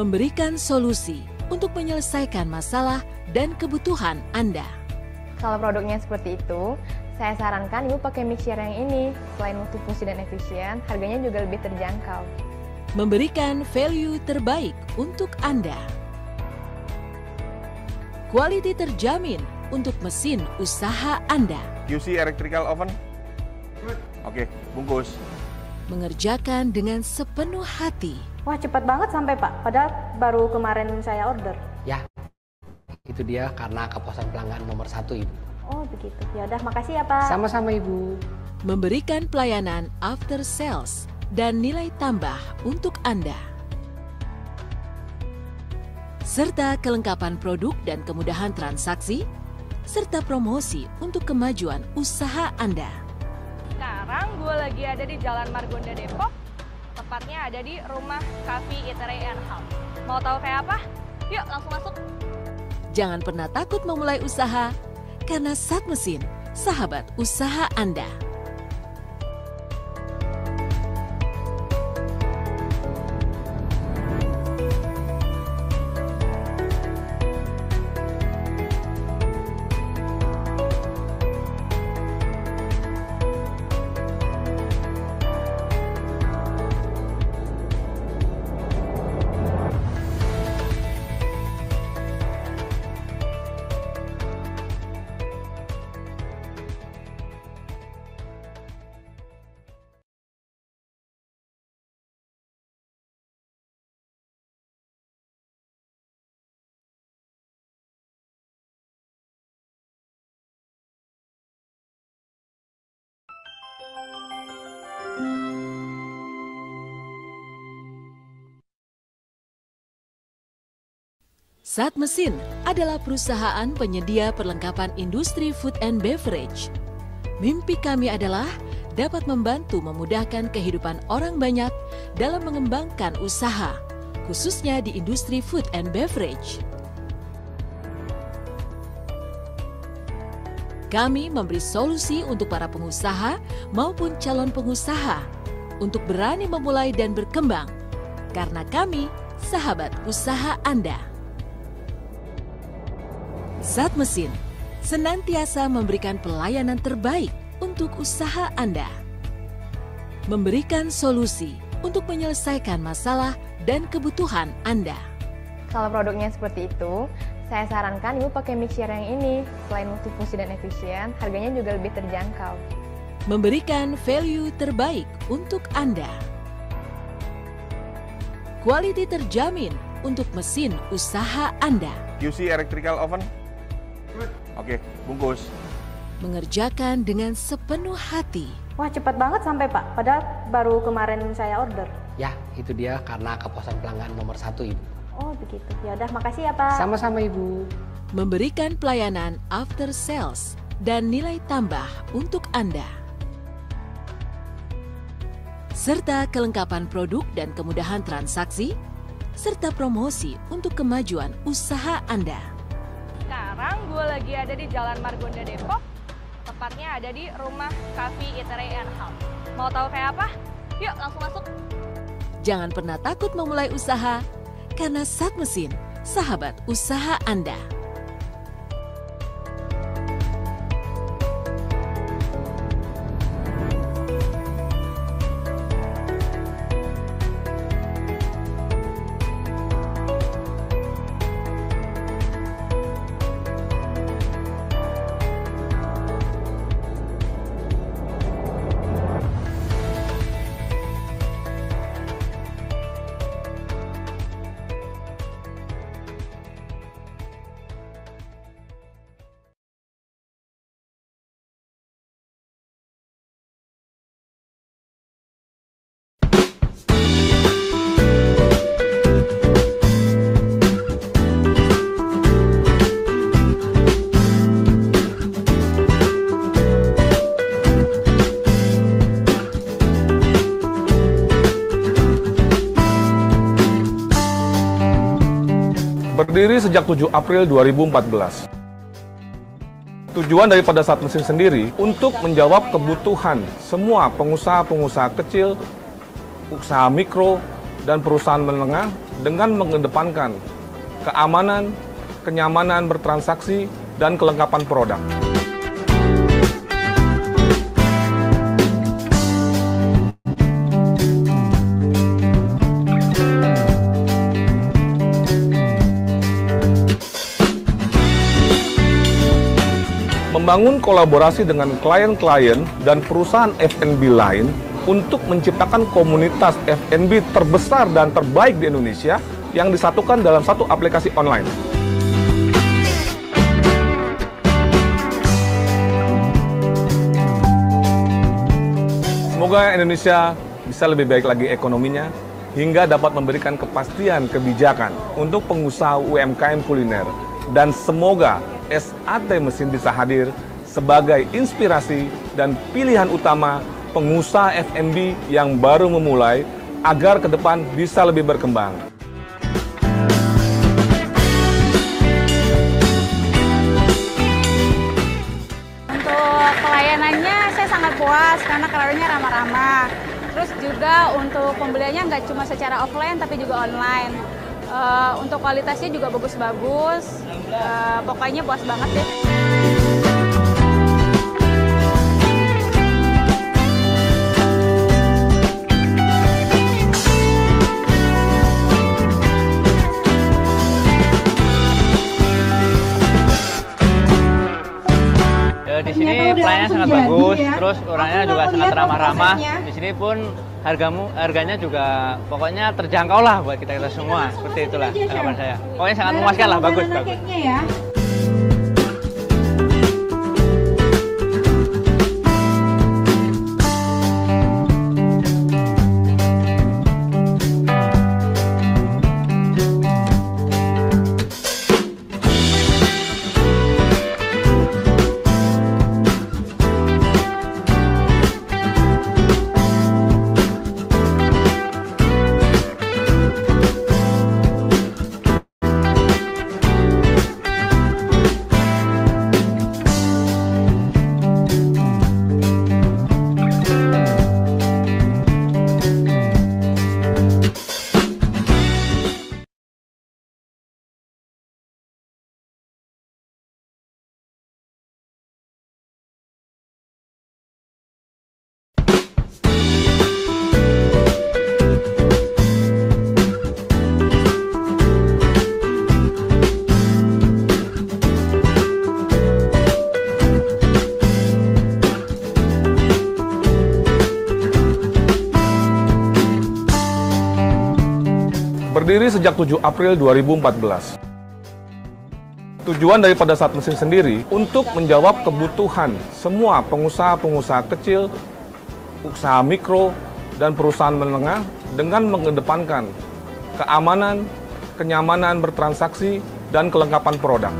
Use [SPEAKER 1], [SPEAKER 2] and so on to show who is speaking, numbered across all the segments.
[SPEAKER 1] memberikan solusi
[SPEAKER 2] untuk menyelesaikan masalah dan kebutuhan Anda.
[SPEAKER 3] Kalau produknya seperti itu, saya sarankan Ibu pakai mixer yang ini. Selain multifungsi dan efisien, harganya
[SPEAKER 2] juga lebih terjangkau. Memberikan value terbaik untuk Anda. Kualiti terjamin untuk mesin usaha Anda.
[SPEAKER 4] UC Electrical Oven? Oke, okay, bungkus.
[SPEAKER 2] Mengerjakan dengan sepenuh hati. Wah cepat banget sampai pak, padahal baru kemarin saya order. Ya, itu dia karena kepuasan pelanggan nomor satu ibu. Oh begitu, ya udah makasih ya pak. Sama-sama ibu. Memberikan pelayanan after sales dan nilai tambah untuk Anda. Serta kelengkapan produk dan kemudahan transaksi, serta promosi untuk kemajuan usaha Anda.
[SPEAKER 5] Sekarang gue lagi ada di Jalan Margonda Depok,
[SPEAKER 6] tepatnya ada di rumah Kavi Eatery and Hub. Mau tahu kayak apa? Yuk langsung masuk.
[SPEAKER 2] Jangan pernah takut memulai usaha, karena saat mesin, sahabat usaha Anda. Saat Mesin adalah perusahaan penyedia perlengkapan industri food and beverage. Mimpi kami adalah dapat membantu memudahkan kehidupan orang banyak dalam mengembangkan usaha, khususnya di industri food and beverage. Kami memberi solusi untuk para pengusaha maupun calon pengusaha untuk berani memulai dan berkembang, karena kami sahabat usaha Anda. Zat Mesin senantiasa memberikan pelayanan terbaik untuk usaha Anda. Memberikan solusi untuk menyelesaikan masalah dan kebutuhan Anda. Kalau produknya seperti itu,
[SPEAKER 3] saya sarankan Ibu pakai mixer yang ini. Selain multifungsi dan efisien,
[SPEAKER 2] harganya juga lebih terjangkau. Memberikan value terbaik untuk Anda. Kualiti terjamin untuk mesin usaha Anda.
[SPEAKER 4] QC Electrical Oven Oke, bungkus.
[SPEAKER 2] Mengerjakan dengan sepenuh hati. Wah cepat banget sampai Pak, padahal baru kemarin saya order. Ya, itu dia karena kepuasan pelanggan nomor satu Ibu. Oh begitu, ya udah makasih ya Pak. Sama-sama Ibu. Memberikan pelayanan after sales dan nilai tambah untuk Anda. Serta kelengkapan produk dan kemudahan transaksi, serta promosi untuk kemajuan usaha Anda
[SPEAKER 5] sekarang gue lagi ada di Jalan Margonda Depok,
[SPEAKER 6] tepatnya ada di rumah Cafe Eatery and House. Mau tahu kayak apa? Yuk langsung masuk.
[SPEAKER 2] Jangan pernah takut memulai usaha, karena saat mesin, sahabat usaha Anda.
[SPEAKER 4] berdiri sejak 7 April 2014. Tujuan daripada saat mesin sendiri untuk menjawab kebutuhan semua pengusaha-pengusaha kecil, usaha mikro, dan perusahaan menengah dengan mengedepankan keamanan, kenyamanan bertransaksi, dan kelengkapan produk. membangun kolaborasi dengan klien-klien dan perusahaan F&B lain untuk menciptakan komunitas F&B terbesar dan terbaik di Indonesia yang disatukan dalam satu aplikasi online. Semoga Indonesia bisa lebih baik lagi ekonominya hingga dapat memberikan kepastian kebijakan untuk pengusaha UMKM kuliner dan semoga SAT mesin bisa hadir sebagai inspirasi dan pilihan utama pengusaha FMB yang baru memulai agar ke depan bisa lebih berkembang.
[SPEAKER 3] Untuk pelayanannya saya sangat puas karena karyawannya ramah-ramah. Terus juga untuk pembeliannya nggak cuma secara offline tapi juga online uh, untuk kualitasnya juga bagus-bagus uh, pokoknya puas banget deh ya.
[SPEAKER 7] di sini
[SPEAKER 6] pelayanannya sangat bagus, ya. terus orangnya juga sangat ramah-ramah. Di sini pun
[SPEAKER 4] hargamu harganya juga pokoknya terjangkau lah buat kita kita semua seperti itulah harapan saya pokoknya sangat memuaskan lah bagus bagus Berdiri sejak 7 April 2014. Tujuan daripada saat mesin sendiri untuk menjawab kebutuhan semua pengusaha-pengusaha kecil, usaha mikro, dan perusahaan menengah dengan mengedepankan keamanan, kenyamanan bertransaksi, dan kelengkapan produk.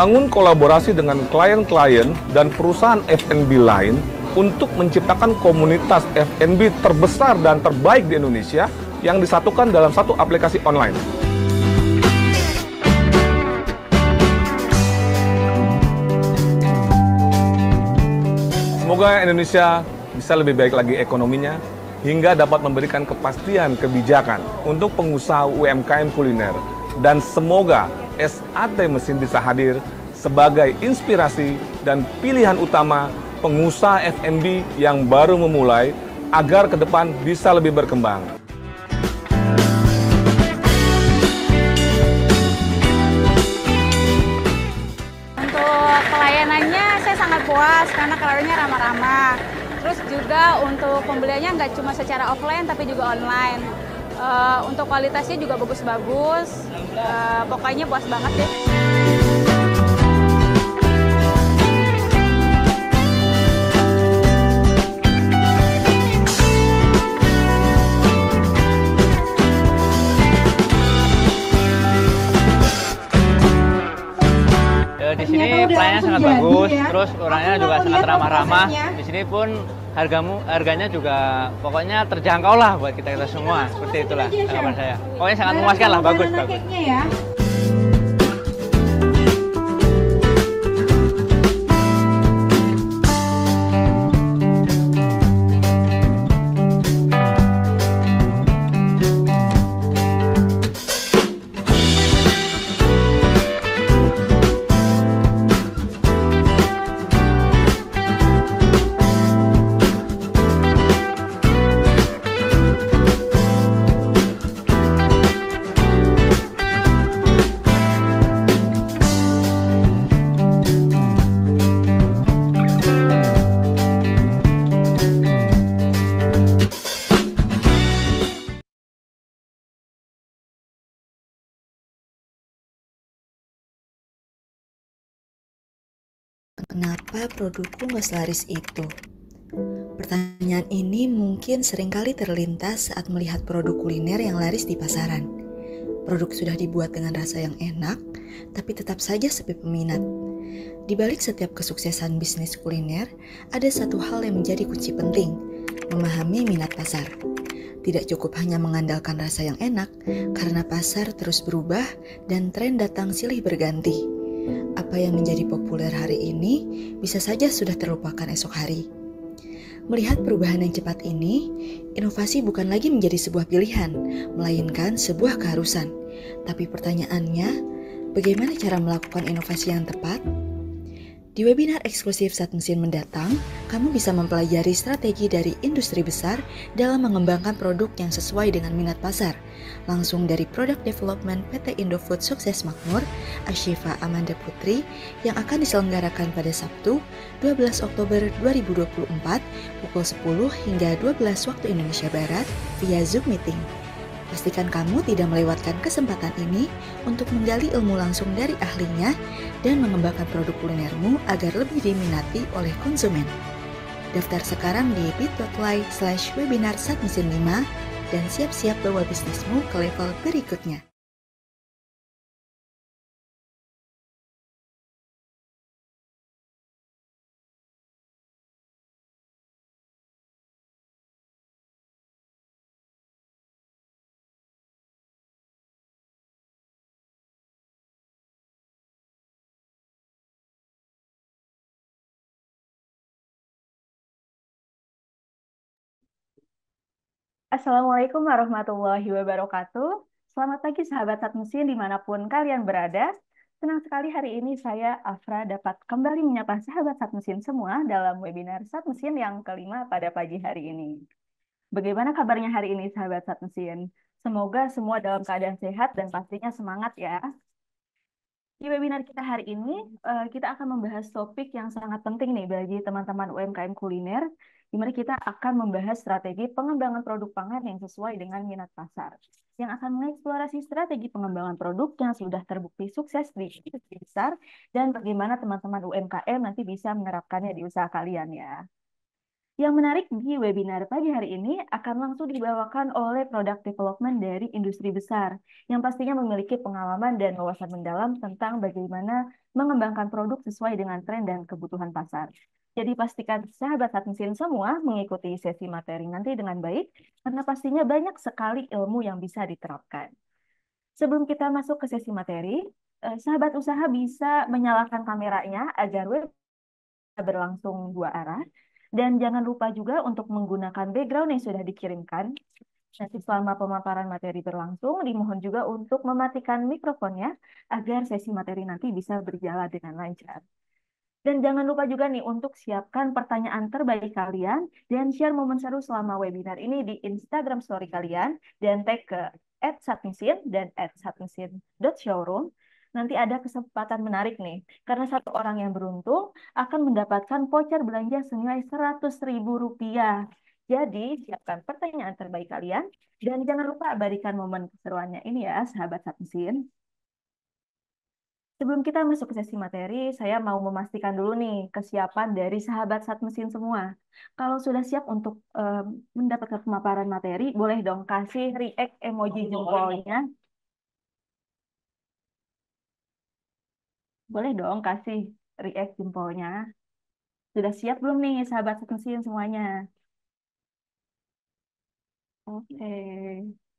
[SPEAKER 4] membangun kolaborasi dengan klien-klien dan perusahaan F&B lain untuk menciptakan komunitas F&B terbesar dan terbaik di Indonesia yang disatukan dalam satu aplikasi online. Semoga Indonesia bisa lebih baik lagi ekonominya hingga dapat memberikan kepastian kebijakan untuk pengusaha UMKM kuliner dan semoga SAT mesin bisa hadir sebagai inspirasi dan pilihan utama pengusaha FMB yang baru memulai agar ke depan bisa lebih berkembang.
[SPEAKER 3] Untuk pelayanannya saya sangat puas karena kelarinya ramah-ramah. Terus juga untuk pembeliannya nggak cuma secara offline tapi juga online uh, untuk kualitasnya juga bagus-bagus uh, pokoknya puas banget deh
[SPEAKER 4] eh, di
[SPEAKER 7] sini pelayanannya sangat bagus, ya. terus orangnya juga sangat
[SPEAKER 4] ramah-ramah. Di sini pun hargamu harganya juga pokoknya terjangkau lah buat kita kita semua seperti itulah harapan saya pokoknya sangat memuaskan lah bagus bagus
[SPEAKER 1] kenapa produkku nggak selaris
[SPEAKER 5] itu? Pertanyaan ini mungkin seringkali terlintas saat melihat produk kuliner yang laris di pasaran. Produk sudah dibuat dengan rasa yang enak, tapi tetap saja sepi peminat. Di balik setiap kesuksesan bisnis kuliner, ada satu hal yang menjadi kunci penting, memahami minat pasar. Tidak cukup hanya mengandalkan rasa yang enak, karena pasar terus berubah dan tren datang silih berganti. Apa yang menjadi populer hari ini bisa saja sudah terlupakan esok hari. Melihat perubahan yang cepat ini, inovasi bukan lagi menjadi sebuah pilihan, melainkan sebuah keharusan. Tapi pertanyaannya, bagaimana cara melakukan inovasi yang tepat? Di webinar eksklusif saat mesin mendatang, kamu bisa mempelajari strategi dari industri besar dalam mengembangkan produk yang sesuai dengan minat pasar. Langsung dari Product Development PT Indofood Sukses Makmur, Ashifa Amanda Putri, yang akan diselenggarakan pada Sabtu, 12 Oktober 2024, pukul 10 hingga 12 waktu Indonesia Barat, via Zoom Meeting. Pastikan kamu tidak melewatkan kesempatan ini untuk menggali ilmu langsung dari ahlinya dan mengembangkan produk kulinermu agar lebih diminati oleh konsumen. Daftar sekarang di bit.ly slash webinar submission 5 dan siap-siap bawa bisnismu ke level berikutnya.
[SPEAKER 1] Assalamualaikum
[SPEAKER 6] warahmatullahi wabarakatuh. Selamat pagi sahabat Sat Mesin dimanapun kalian berada. Senang sekali hari ini saya, Afra, dapat kembali menyapa sahabat Sat Mesin semua dalam webinar Sat Mesin yang kelima pada pagi hari ini. Bagaimana kabarnya hari ini sahabat Sat Mesin? Semoga semua dalam keadaan sehat dan pastinya semangat ya. Di webinar kita hari ini, eh, kita akan membahas topik yang sangat penting nih bagi teman-teman UMKM kuliner, di mana kita akan membahas strategi pengembangan produk pangan yang sesuai dengan minat pasar, yang akan mengeksplorasi strategi pengembangan produk yang sudah terbukti sukses di industri besar, dan bagaimana teman-teman UMKM nanti bisa menerapkannya di usaha kalian ya. Yang menarik di webinar pagi hari ini akan langsung dibawakan oleh product development dari industri besar yang pastinya memiliki pengalaman dan wawasan mendalam tentang bagaimana mengembangkan produk sesuai dengan tren dan kebutuhan pasar. Jadi pastikan sahabat Hutchinson semua mengikuti sesi materi nanti dengan baik, karena pastinya banyak sekali ilmu yang bisa diterapkan. Sebelum kita masuk ke sesi materi, eh, sahabat usaha bisa menyalakan kameranya agar web berlangsung dua arah. Dan jangan lupa juga untuk menggunakan background yang sudah dikirimkan. Nanti selama pemaparan materi berlangsung, dimohon juga untuk mematikan mikrofonnya agar sesi materi nanti bisa berjalan dengan lancar. Dan jangan lupa juga nih untuk siapkan pertanyaan terbaik kalian dan share momen seru selama webinar ini di Instagram story kalian dan tag ke submission dan submission.showroom. Nanti ada kesempatan menarik nih, karena satu orang yang beruntung akan mendapatkan voucher belanja senilai Rp100.000. Jadi, siapkan pertanyaan terbaik kalian dan jangan lupa abadikan momen keseruannya ini ya, sahabat submission. Sebelum kita masuk ke sesi materi, saya mau memastikan dulu nih kesiapan dari sahabat saat mesin semua. Kalau sudah siap untuk um, mendapatkan pemaparan materi, boleh dong kasih react emoji jempolnya. Boleh dong kasih react jempolnya. Sudah siap belum nih sahabat saat mesin semuanya? Oke. Okay.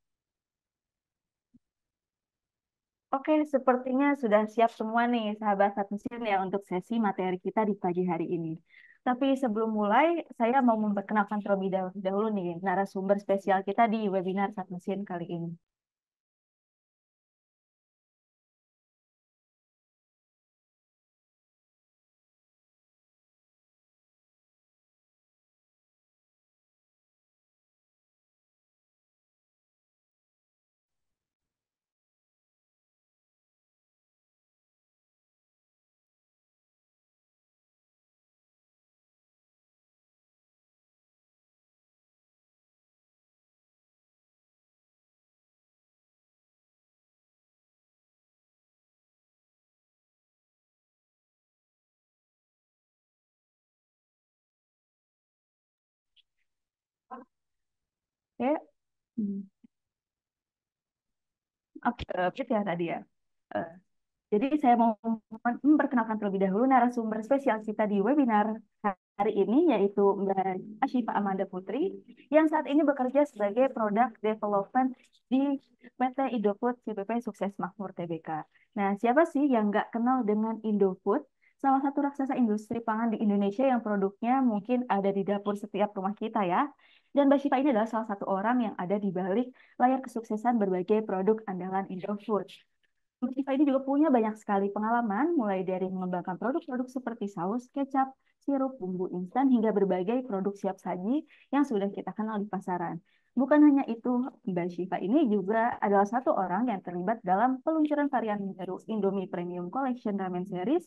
[SPEAKER 6] Oke, sepertinya sudah siap semua nih sahabat sin ya untuk sesi materi kita di pagi hari ini. Tapi sebelum mulai, saya mau memperkenalkan terlebih dahulu nih narasumber spesial kita di webinar
[SPEAKER 1] sin kali ini. Oke. Hmm. Oke, okay, eh, ya tadi ya. Uh, jadi
[SPEAKER 6] saya mau memperkenalkan terlebih dahulu narasumber spesial kita di webinar hari ini yaitu Mbak Ashifa Amanda Putri yang saat ini bekerja sebagai Product Development di PT Indofood CPP Sukses Makmur TBK. Nah, siapa sih yang nggak kenal dengan Indofood? Salah satu raksasa industri pangan di Indonesia yang produknya mungkin ada di dapur setiap rumah kita ya. Dan Mbak ini adalah salah satu orang yang ada di balik layar kesuksesan berbagai produk andalan Indofood. Mbak Syifa ini juga punya banyak sekali pengalaman, mulai dari mengembangkan produk-produk seperti saus, kecap, sirup, bumbu instan, hingga berbagai produk siap saji yang sudah kita kenal di pasaran. Bukan hanya itu, Mbak ini juga adalah satu orang yang terlibat dalam peluncuran varian baru Indomie Premium Collection Ramen Series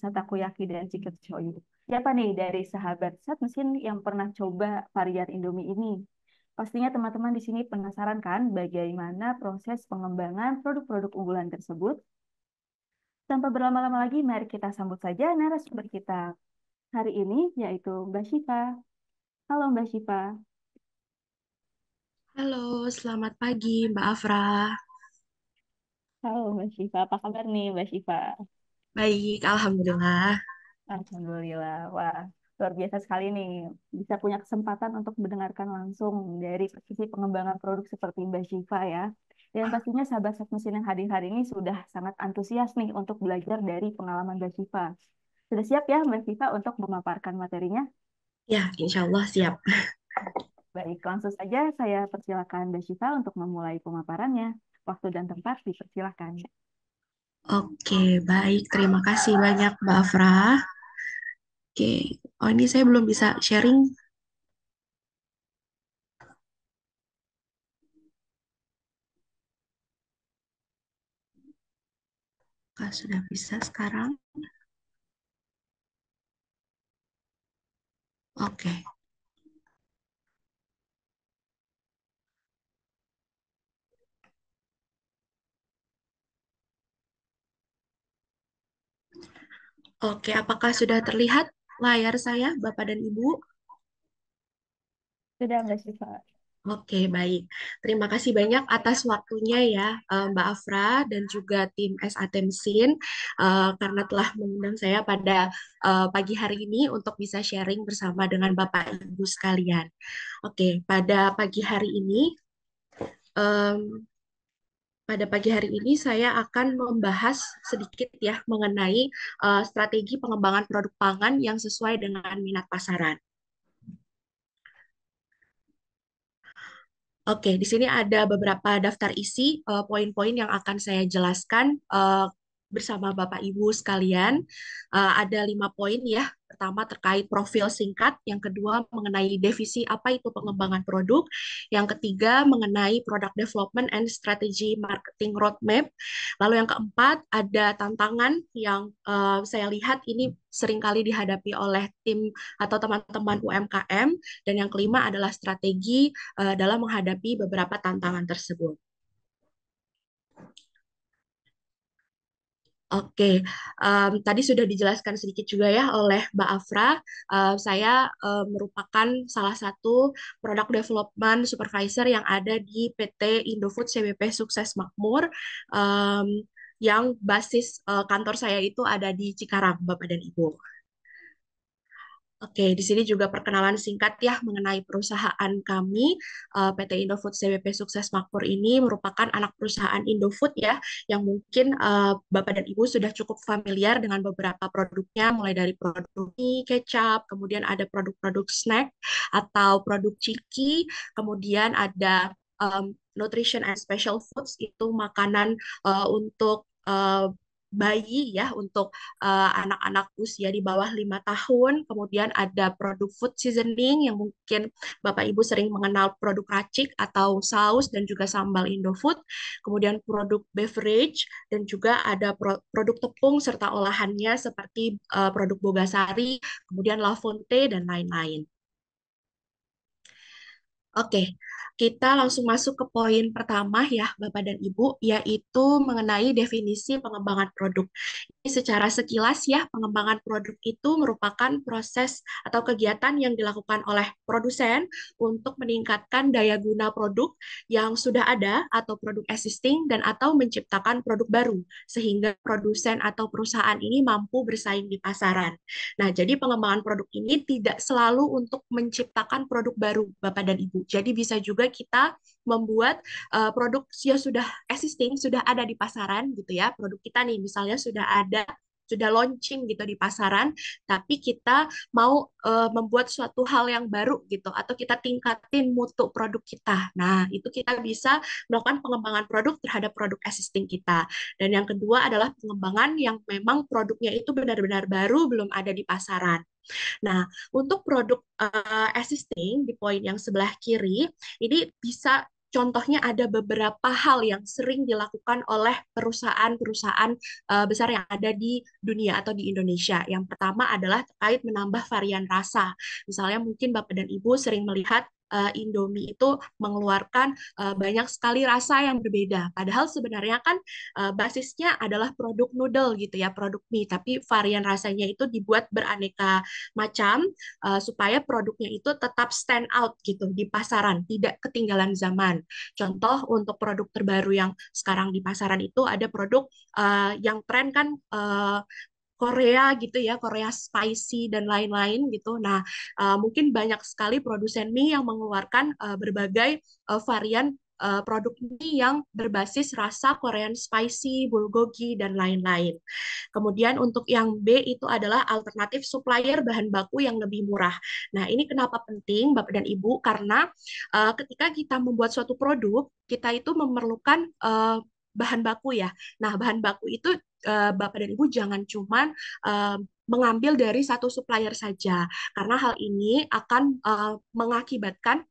[SPEAKER 6] Sat takoyaki dan chicken shoyu. Siapa nih dari sahabat Sat mesin yang pernah coba varian Indomie ini? Pastinya teman-teman di sini penasaran kan bagaimana proses pengembangan produk-produk unggulan tersebut? Tanpa berlama-lama lagi, mari kita sambut saja narasumber kita hari ini, yaitu Mbak Syifa. Halo Mbak Syifa. Halo, selamat pagi Mbak Afra. Halo Mbak Syifa, apa kabar nih Mbak Syifa?
[SPEAKER 3] Baik, alhamdulillah.
[SPEAKER 6] Alhamdulillah. Wah, luar biasa sekali nih bisa punya kesempatan untuk mendengarkan langsung dari sisi pengembangan produk seperti Mbak Shiva ya. Dan pastinya sahabat mesin yang hadir hari ini sudah sangat antusias nih untuk belajar dari pengalaman Mbak Shiva. Sudah siap ya Mbak Shiva untuk memaparkan materinya?
[SPEAKER 3] Ya, insya Allah siap.
[SPEAKER 6] Baik, langsung saja saya persilakan Mbak Shiva untuk memulai pemaparannya. Waktu dan tempat dipersilakan.
[SPEAKER 3] Oke, baik. Terima kasih banyak, Mbak Afra. Oke, oh ini saya belum bisa sharing.
[SPEAKER 1] Apakah sudah bisa sekarang? Oke.
[SPEAKER 3] Oke, apakah sudah terlihat layar saya, Bapak dan Ibu? Sudah, Mbak Siva. Oke, baik. Terima kasih banyak atas waktunya ya eh, Mbak Afra dan juga tim SAT Mesin eh, karena telah mengundang saya pada eh, pagi hari ini untuk bisa sharing bersama dengan Bapak Ibu sekalian. Oke, pada pagi hari ini pada pagi hari ini saya akan membahas sedikit ya mengenai uh, strategi pengembangan produk pangan yang sesuai dengan minat pasaran. Oke, di sini ada beberapa daftar isi eh, poin-poin yang akan saya jelaskan uh, bersama Bapak Ibu sekalian. Uh, ada lima poin ya. Pertama terkait profil singkat, yang kedua mengenai divisi apa itu pengembangan produk, yang ketiga mengenai product development and strategy marketing roadmap, lalu yang keempat ada tantangan yang uh, saya lihat ini seringkali dihadapi oleh tim atau teman-teman UMKM, dan yang kelima adalah strategi uh, dalam menghadapi beberapa tantangan tersebut. Oke, um, tadi sudah dijelaskan sedikit juga ya oleh Mbak Afra. Uh, saya uh, merupakan salah satu produk development supervisor yang ada di PT Indofood CBP Sukses Makmur. Um, yang basis uh, kantor saya itu ada di Cikarang, Bapak dan Ibu. Oke, di sini juga perkenalan singkat ya mengenai perusahaan kami eh, PT Indofood CBP Sukses Makmur ini merupakan anak perusahaan Indofood ya yang mungkin eh, Bapak dan Ibu sudah cukup familiar dengan beberapa produknya mulai dari produk mie, kecap, kemudian ada produk-produk snack atau produk ciki, kemudian ada um, nutrition and special foods itu makanan uh, untuk uh, bayi ya untuk eh, anak-anak uh, usia di bawah lima tahun. Kemudian ada produk food seasoning yang mungkin Bapak Ibu sering mengenal produk racik atau saus dan juga sambal Indofood. Kemudian produk beverage dan juga ada pro produk tepung serta olahannya seperti uh, produk bogasari, kemudian La dan lain-lain. Oke, okay kita langsung masuk ke poin pertama ya Bapak dan Ibu, yaitu mengenai definisi pengembangan produk. Ini secara sekilas ya, pengembangan produk itu merupakan proses atau kegiatan yang dilakukan oleh produsen untuk meningkatkan daya guna produk yang sudah ada atau produk existing dan atau menciptakan produk baru, sehingga produsen atau perusahaan ini mampu bersaing di pasaran. Nah, jadi pengembangan produk ini tidak selalu untuk menciptakan produk baru, Bapak dan Ibu. Jadi bisa juga kita membuat uh, produk yang sudah existing, sudah ada di pasaran gitu ya. Produk kita nih misalnya sudah ada sudah launching gitu di pasaran, tapi kita mau uh, membuat suatu hal yang baru gitu, atau kita tingkatin mutu produk kita. Nah, itu kita bisa melakukan pengembangan produk terhadap produk existing kita. Dan yang kedua adalah pengembangan yang memang produknya itu benar-benar baru, belum ada di pasaran. Nah, untuk produk uh, existing di poin yang sebelah kiri, ini bisa contohnya ada beberapa hal yang sering dilakukan oleh perusahaan-perusahaan uh, besar yang ada di dunia atau di Indonesia. Yang pertama adalah terkait menambah varian rasa. Misalnya mungkin Bapak dan Ibu sering melihat uh, Indomie itu mengeluarkan uh, banyak sekali rasa yang berbeda. Padahal sebenarnya kan uh, basisnya adalah produk noodle gitu ya, produk mie, tapi varian rasanya itu dibuat beraneka macam uh, supaya produknya itu tetap stand out gitu di pasaran, tidak ketinggalan zaman. Contoh untuk produk terbaru yang sekarang di pasaran itu ada produk uh, yang tren kan uh, Korea gitu ya, Korea spicy dan lain-lain gitu. Nah, uh, mungkin banyak sekali produsen mie yang mengeluarkan uh, berbagai uh, varian uh, produk mie yang berbasis rasa Korean spicy, bulgogi, dan lain-lain. Kemudian untuk yang B itu adalah alternatif supplier bahan baku yang lebih murah. Nah ini kenapa penting Bapak dan Ibu? Karena uh, ketika kita membuat suatu produk, kita itu memerlukan uh, bahan baku ya. Nah, bahan baku itu uh, Bapak dan Ibu jangan cuman uh, mengambil dari satu supplier saja karena hal ini akan uh, mengakibatkan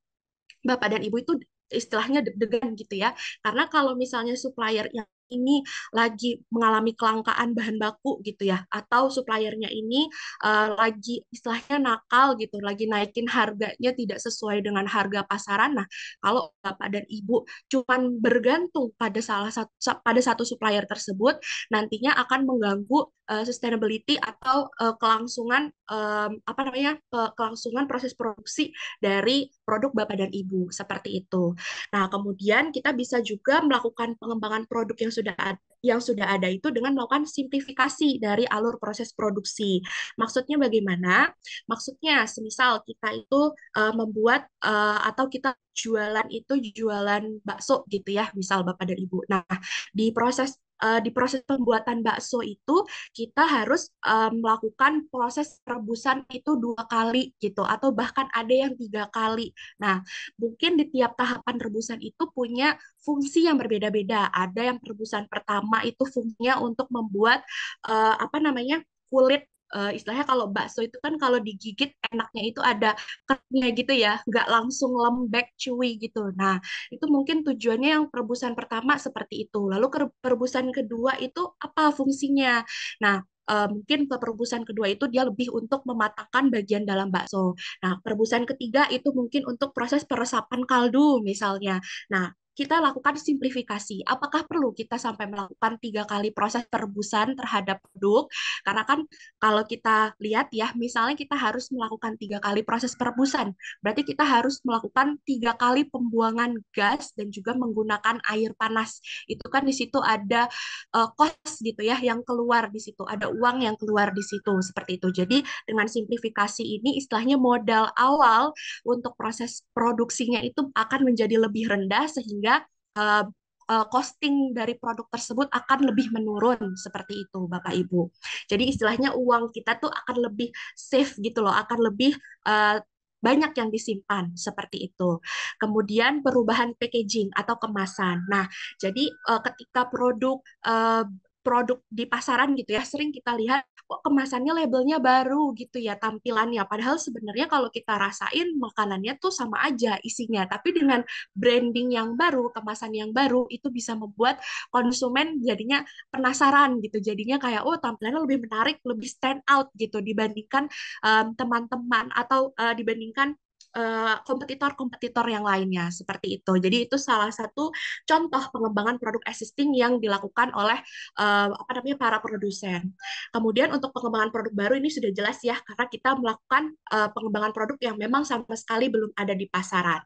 [SPEAKER 3] Bapak dan Ibu itu istilahnya deg-degan gitu ya. Karena kalau misalnya supplier yang ini lagi mengalami kelangkaan bahan baku gitu ya atau suppliernya ini uh, lagi istilahnya nakal gitu lagi naikin harganya tidak sesuai dengan harga pasaran nah kalau bapak dan ibu cuman bergantung pada salah satu pada satu supplier tersebut nantinya akan mengganggu uh, sustainability atau uh, kelangsungan um, apa namanya uh, kelangsungan proses produksi dari produk bapak dan ibu seperti itu nah kemudian kita bisa juga melakukan pengembangan produk yang sudah ada yang sudah ada itu dengan melakukan simplifikasi dari alur proses produksi. Maksudnya bagaimana? Maksudnya semisal kita itu uh, membuat uh, atau kita jualan itu jualan bakso gitu ya, misal Bapak dan Ibu. Nah, di proses Eh, di proses pembuatan bakso itu kita harus um, melakukan proses rebusan itu dua kali gitu atau bahkan ada yang tiga kali. Nah, mungkin di tiap tahapan rebusan itu punya fungsi yang berbeda-beda. Ada yang rebusan pertama itu fungsinya untuk membuat uh, apa namanya kulit uh, istilahnya kalau bakso itu kan kalau digigit enaknya itu ada keringnya gitu ya, nggak langsung lembek chewy gitu. Nah, itu mungkin tujuannya yang perebusan pertama seperti itu. Lalu perebusan kedua itu apa fungsinya? Nah, uh, mungkin perebusan kedua itu dia lebih untuk mematangkan bagian dalam bakso. Nah, perebusan ketiga itu mungkin untuk proses peresapan kaldu misalnya. Nah, kita lakukan simplifikasi. Apakah perlu kita sampai melakukan tiga kali proses perebusan terhadap produk? Karena kan kalau kita lihat ya, misalnya kita harus melakukan tiga kali proses perebusan, berarti kita harus melakukan tiga kali pembuangan gas dan juga menggunakan air panas. Itu kan di situ ada uh, cost gitu ya yang keluar di situ, ada uang yang keluar di situ seperti itu. Jadi dengan simplifikasi ini istilahnya modal awal untuk proses produksinya itu akan menjadi lebih rendah sehingga sehingga uh, costing dari produk tersebut akan lebih menurun seperti itu Bapak Ibu. Jadi istilahnya uang kita tuh akan lebih safe gitu loh, akan lebih uh, banyak yang disimpan seperti itu. Kemudian perubahan packaging atau kemasan. Nah, jadi uh, ketika produk uh, produk di pasaran gitu ya sering kita lihat kok kemasannya labelnya baru gitu ya tampilannya padahal sebenarnya kalau kita rasain makanannya tuh sama aja isinya tapi dengan branding yang baru kemasan yang baru itu bisa membuat konsumen jadinya penasaran gitu jadinya kayak oh tampilannya lebih menarik lebih stand out gitu dibandingkan mmm, teman-teman um, atau uh, dibandingkan Eh, kompetitor-kompetitor uh, yang lainnya seperti itu. Jadi itu salah satu contoh pengembangan produk existing yang dilakukan oleh uh, apa namanya para produsen. Kemudian untuk pengembangan produk baru ini sudah jelas ya karena kita melakukan uh, pengembangan produk yang memang sama sekali belum ada di pasaran.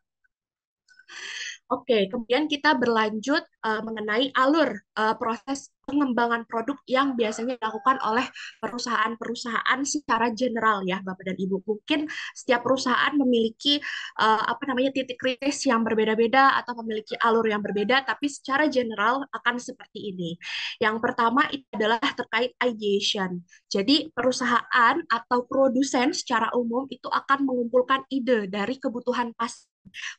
[SPEAKER 3] Oke, kemudian kita berlanjut uh, mengenai alur uh, proses pengembangan produk yang biasanya dilakukan oleh perusahaan-perusahaan secara general ya Bapak dan Ibu. Mungkin setiap perusahaan memiliki uh, apa namanya titik kritis yang berbeda-beda atau memiliki alur yang berbeda tapi secara general akan seperti ini. Yang pertama itu adalah terkait ideation. Jadi perusahaan atau produsen secara umum itu akan mengumpulkan ide dari kebutuhan pasar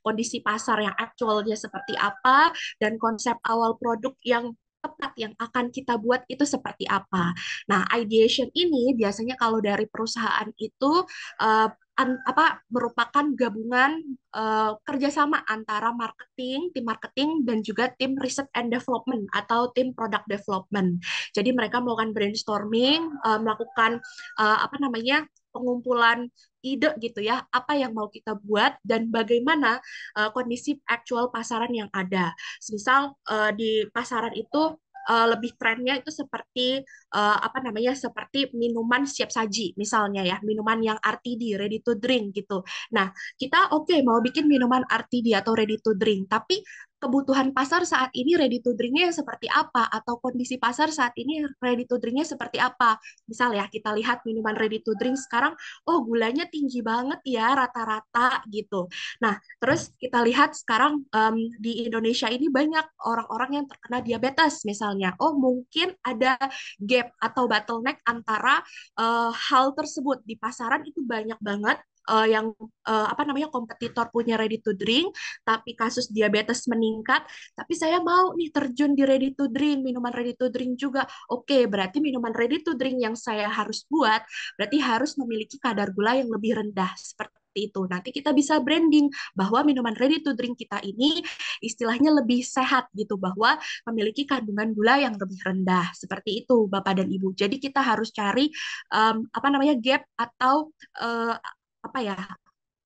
[SPEAKER 3] kondisi pasar yang aktualnya seperti apa dan konsep awal produk yang tepat yang akan kita buat itu seperti apa. Nah, ideation ini biasanya kalau dari perusahaan itu uh, an, apa merupakan gabungan uh, kerjasama antara marketing, tim marketing dan juga tim research and development atau tim product development. Jadi mereka melakukan brainstorming, uh, melakukan uh, apa namanya pengumpulan ide gitu ya apa yang mau kita buat dan bagaimana uh, kondisi actual pasaran yang ada. Misal uh, di pasaran itu uh, lebih trennya itu seperti uh, apa namanya seperti minuman siap saji misalnya ya minuman yang RTD ready to drink gitu. Nah kita oke okay, mau bikin minuman RTD atau ready to drink tapi kebutuhan pasar saat ini ready to drinknya seperti apa atau kondisi pasar saat ini ready to drinknya seperti apa. Misal ya kita lihat minuman ready to drink sekarang oh gulanya tinggi banget ya rata-rata gitu. Nah, terus kita lihat sekarang um, di Indonesia ini banyak orang-orang yang terkena diabetes misalnya. Oh, mungkin ada gap atau bottleneck antara uh, hal tersebut di pasaran itu banyak banget uh, yang uh, apa namanya kompetitor punya ready to drink, tapi kasus diabetes meningkat, tapi saya mau nih terjun di ready to drink, minuman ready to drink juga. Oke, berarti minuman ready to drink yang saya harus buat berarti harus memiliki kadar gula yang lebih rendah seperti seperti itu. Nanti kita bisa branding bahwa minuman ready to drink kita ini istilahnya lebih sehat gitu bahwa memiliki kandungan gula yang lebih rendah seperti itu Bapak dan Ibu. Jadi kita harus cari um, apa namanya gap atau uh, apa ya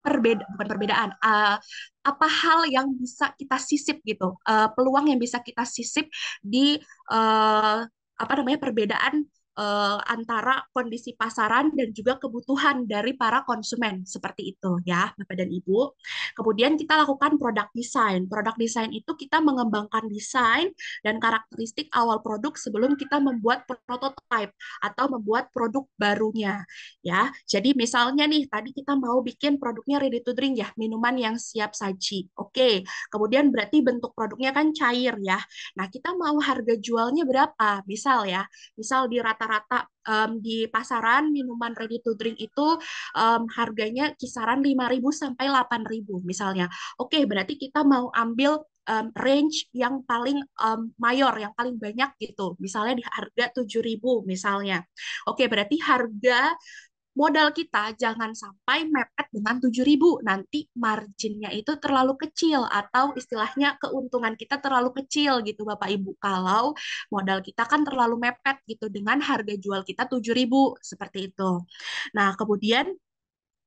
[SPEAKER 3] perbeda bukan perbedaan uh, apa hal yang bisa kita sisip gitu uh, peluang yang bisa kita sisip di uh, apa namanya perbedaan uh, antara kondisi pasaran dan juga kebutuhan dari para konsumen seperti itu ya Bapak dan Ibu. Kemudian kita lakukan produk desain. Produk desain itu kita mengembangkan desain dan karakteristik awal produk sebelum kita membuat prototype atau membuat produk barunya ya. Jadi misalnya nih tadi kita mau bikin produknya ready to drink ya, minuman yang siap saji. Oke, kemudian berarti bentuk produknya kan cair ya. Nah, kita mau harga jualnya berapa? Misal ya, misal di rata rata-rata um, di pasaran minuman ready to drink itu um, harganya kisaran 5.000 sampai delapan ribu misalnya. Oke, berarti kita mau ambil um, range yang paling um, mayor, yang paling banyak gitu. Misalnya di harga ribu misalnya. Oke, berarti harga modal kita jangan sampai mepet dengan 7.000. Nanti marginnya itu terlalu kecil atau istilahnya keuntungan kita terlalu kecil gitu Bapak Ibu. Kalau modal kita kan terlalu mepet gitu dengan harga jual kita 7.000 seperti itu. Nah, kemudian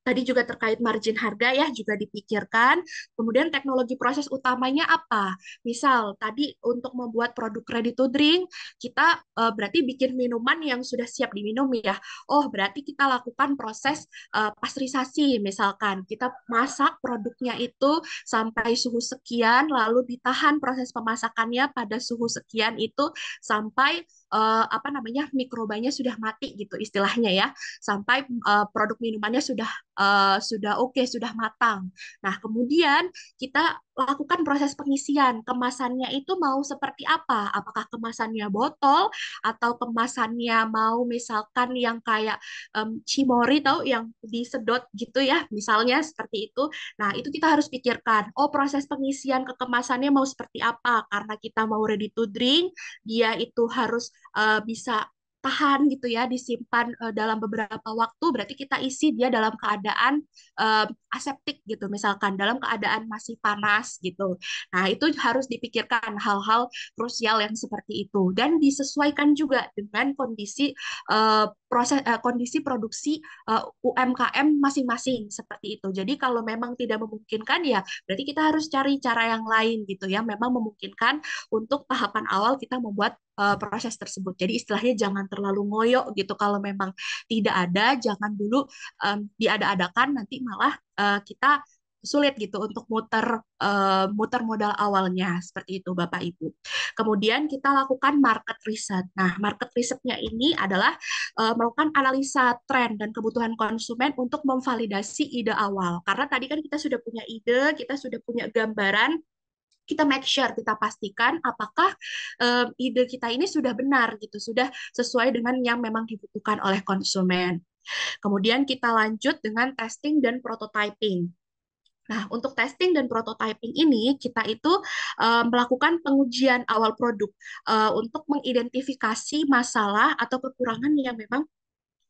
[SPEAKER 3] Tadi juga terkait margin harga ya juga dipikirkan. Kemudian teknologi proses utamanya apa? Misal tadi untuk membuat produk ready to drink, kita uh, berarti bikin minuman yang sudah siap diminum ya. Oh, berarti kita lakukan proses uh, pasteurisasi misalkan. Kita masak produknya itu sampai suhu sekian lalu ditahan proses pemasakannya pada suhu sekian itu sampai uh, apa namanya mikrobanya sudah mati gitu istilahnya ya sampai uh, produk minumannya sudah uh, sudah oke okay, sudah matang. Nah kemudian kita lakukan proses pengisian kemasannya itu mau seperti apa? Apakah kemasannya botol atau kemasannya mau misalkan yang kayak um, tau tahu yang disedot gitu ya misalnya seperti itu. Nah itu kita harus pikirkan. Oh proses pengisian ke kemasannya mau seperti apa? Karena kita mau ready to drink, dia itu harus uh, bisa tahan gitu ya disimpan uh, dalam beberapa waktu berarti kita isi dia dalam keadaan uh, aseptik gitu misalkan dalam keadaan masih panas gitu nah itu harus dipikirkan hal-hal krusial yang seperti itu dan disesuaikan juga dengan kondisi uh, proses uh, kondisi produksi uh, eh, UMKM masing-masing seperti itu. Jadi kalau memang tidak memungkinkan ya berarti kita harus cari cara yang lain gitu ya. Memang memungkinkan untuk tahapan awal kita membuat uh, proses tersebut. Jadi istilahnya jangan terlalu ngoyo gitu. Kalau memang tidak ada, jangan dulu um, diada-adakan. Nanti malah uh, kita sulit gitu untuk muter uh, muter modal awalnya seperti itu Bapak Ibu. Kemudian kita lakukan market research. Nah, market researchnya ini adalah uh, melakukan analisa tren dan kebutuhan konsumen untuk memvalidasi ide awal. Karena tadi kan kita sudah punya ide, kita sudah punya gambaran kita make sure kita pastikan apakah um, ide kita ini sudah benar gitu sudah sesuai dengan yang memang dibutuhkan oleh konsumen Kemudian kita lanjut dengan testing dan prototyping. Nah, untuk testing dan prototyping ini kita itu uh, melakukan pengujian awal produk uh, untuk mengidentifikasi masalah atau kekurangan yang memang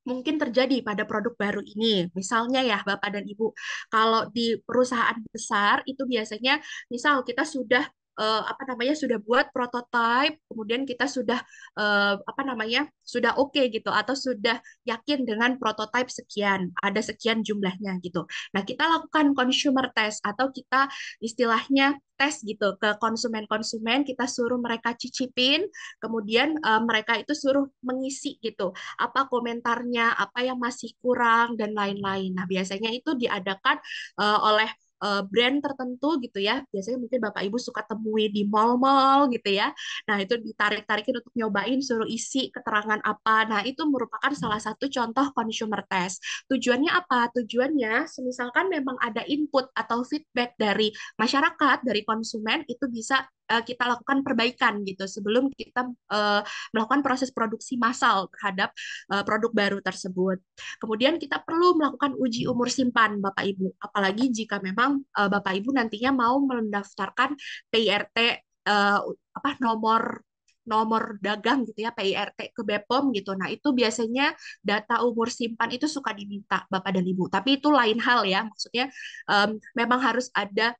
[SPEAKER 3] mungkin terjadi pada produk baru ini. Misalnya ya Bapak dan Ibu, kalau di perusahaan besar itu biasanya misal kita sudah uh, apa namanya sudah buat prototipe kemudian kita sudah uh, apa namanya sudah oke okay, gitu atau sudah yakin dengan prototipe sekian ada sekian jumlahnya gitu nah kita lakukan consumer test atau kita istilahnya tes gitu ke konsumen-konsumen kita suruh mereka cicipin kemudian uh, mereka itu suruh mengisi gitu apa komentarnya apa yang masih kurang dan lain-lain nah biasanya itu diadakan uh, oleh uh, brand tertentu gitu ya. Biasanya mungkin Bapak Ibu suka temui di mall-mall gitu ya. Nah, itu ditarik-tarikin untuk nyobain suruh isi keterangan apa. Nah, itu merupakan salah satu contoh consumer test. Tujuannya apa? Tujuannya semisalkan memang ada input atau feedback dari masyarakat, dari konsumen itu bisa Eh, kita lakukan perbaikan gitu sebelum kita uh, melakukan proses produksi massal terhadap uh, produk baru tersebut. Kemudian kita perlu melakukan uji umur simpan Bapak Ibu, apalagi jika memang uh, Bapak Ibu nantinya mau mendaftarkan PIRT uh, apa nomor nomor dagang gitu ya PIRT ke BPOM gitu. Nah, itu biasanya data umur simpan itu suka diminta Bapak dan Ibu. Tapi itu lain hal ya. Maksudnya um, memang harus ada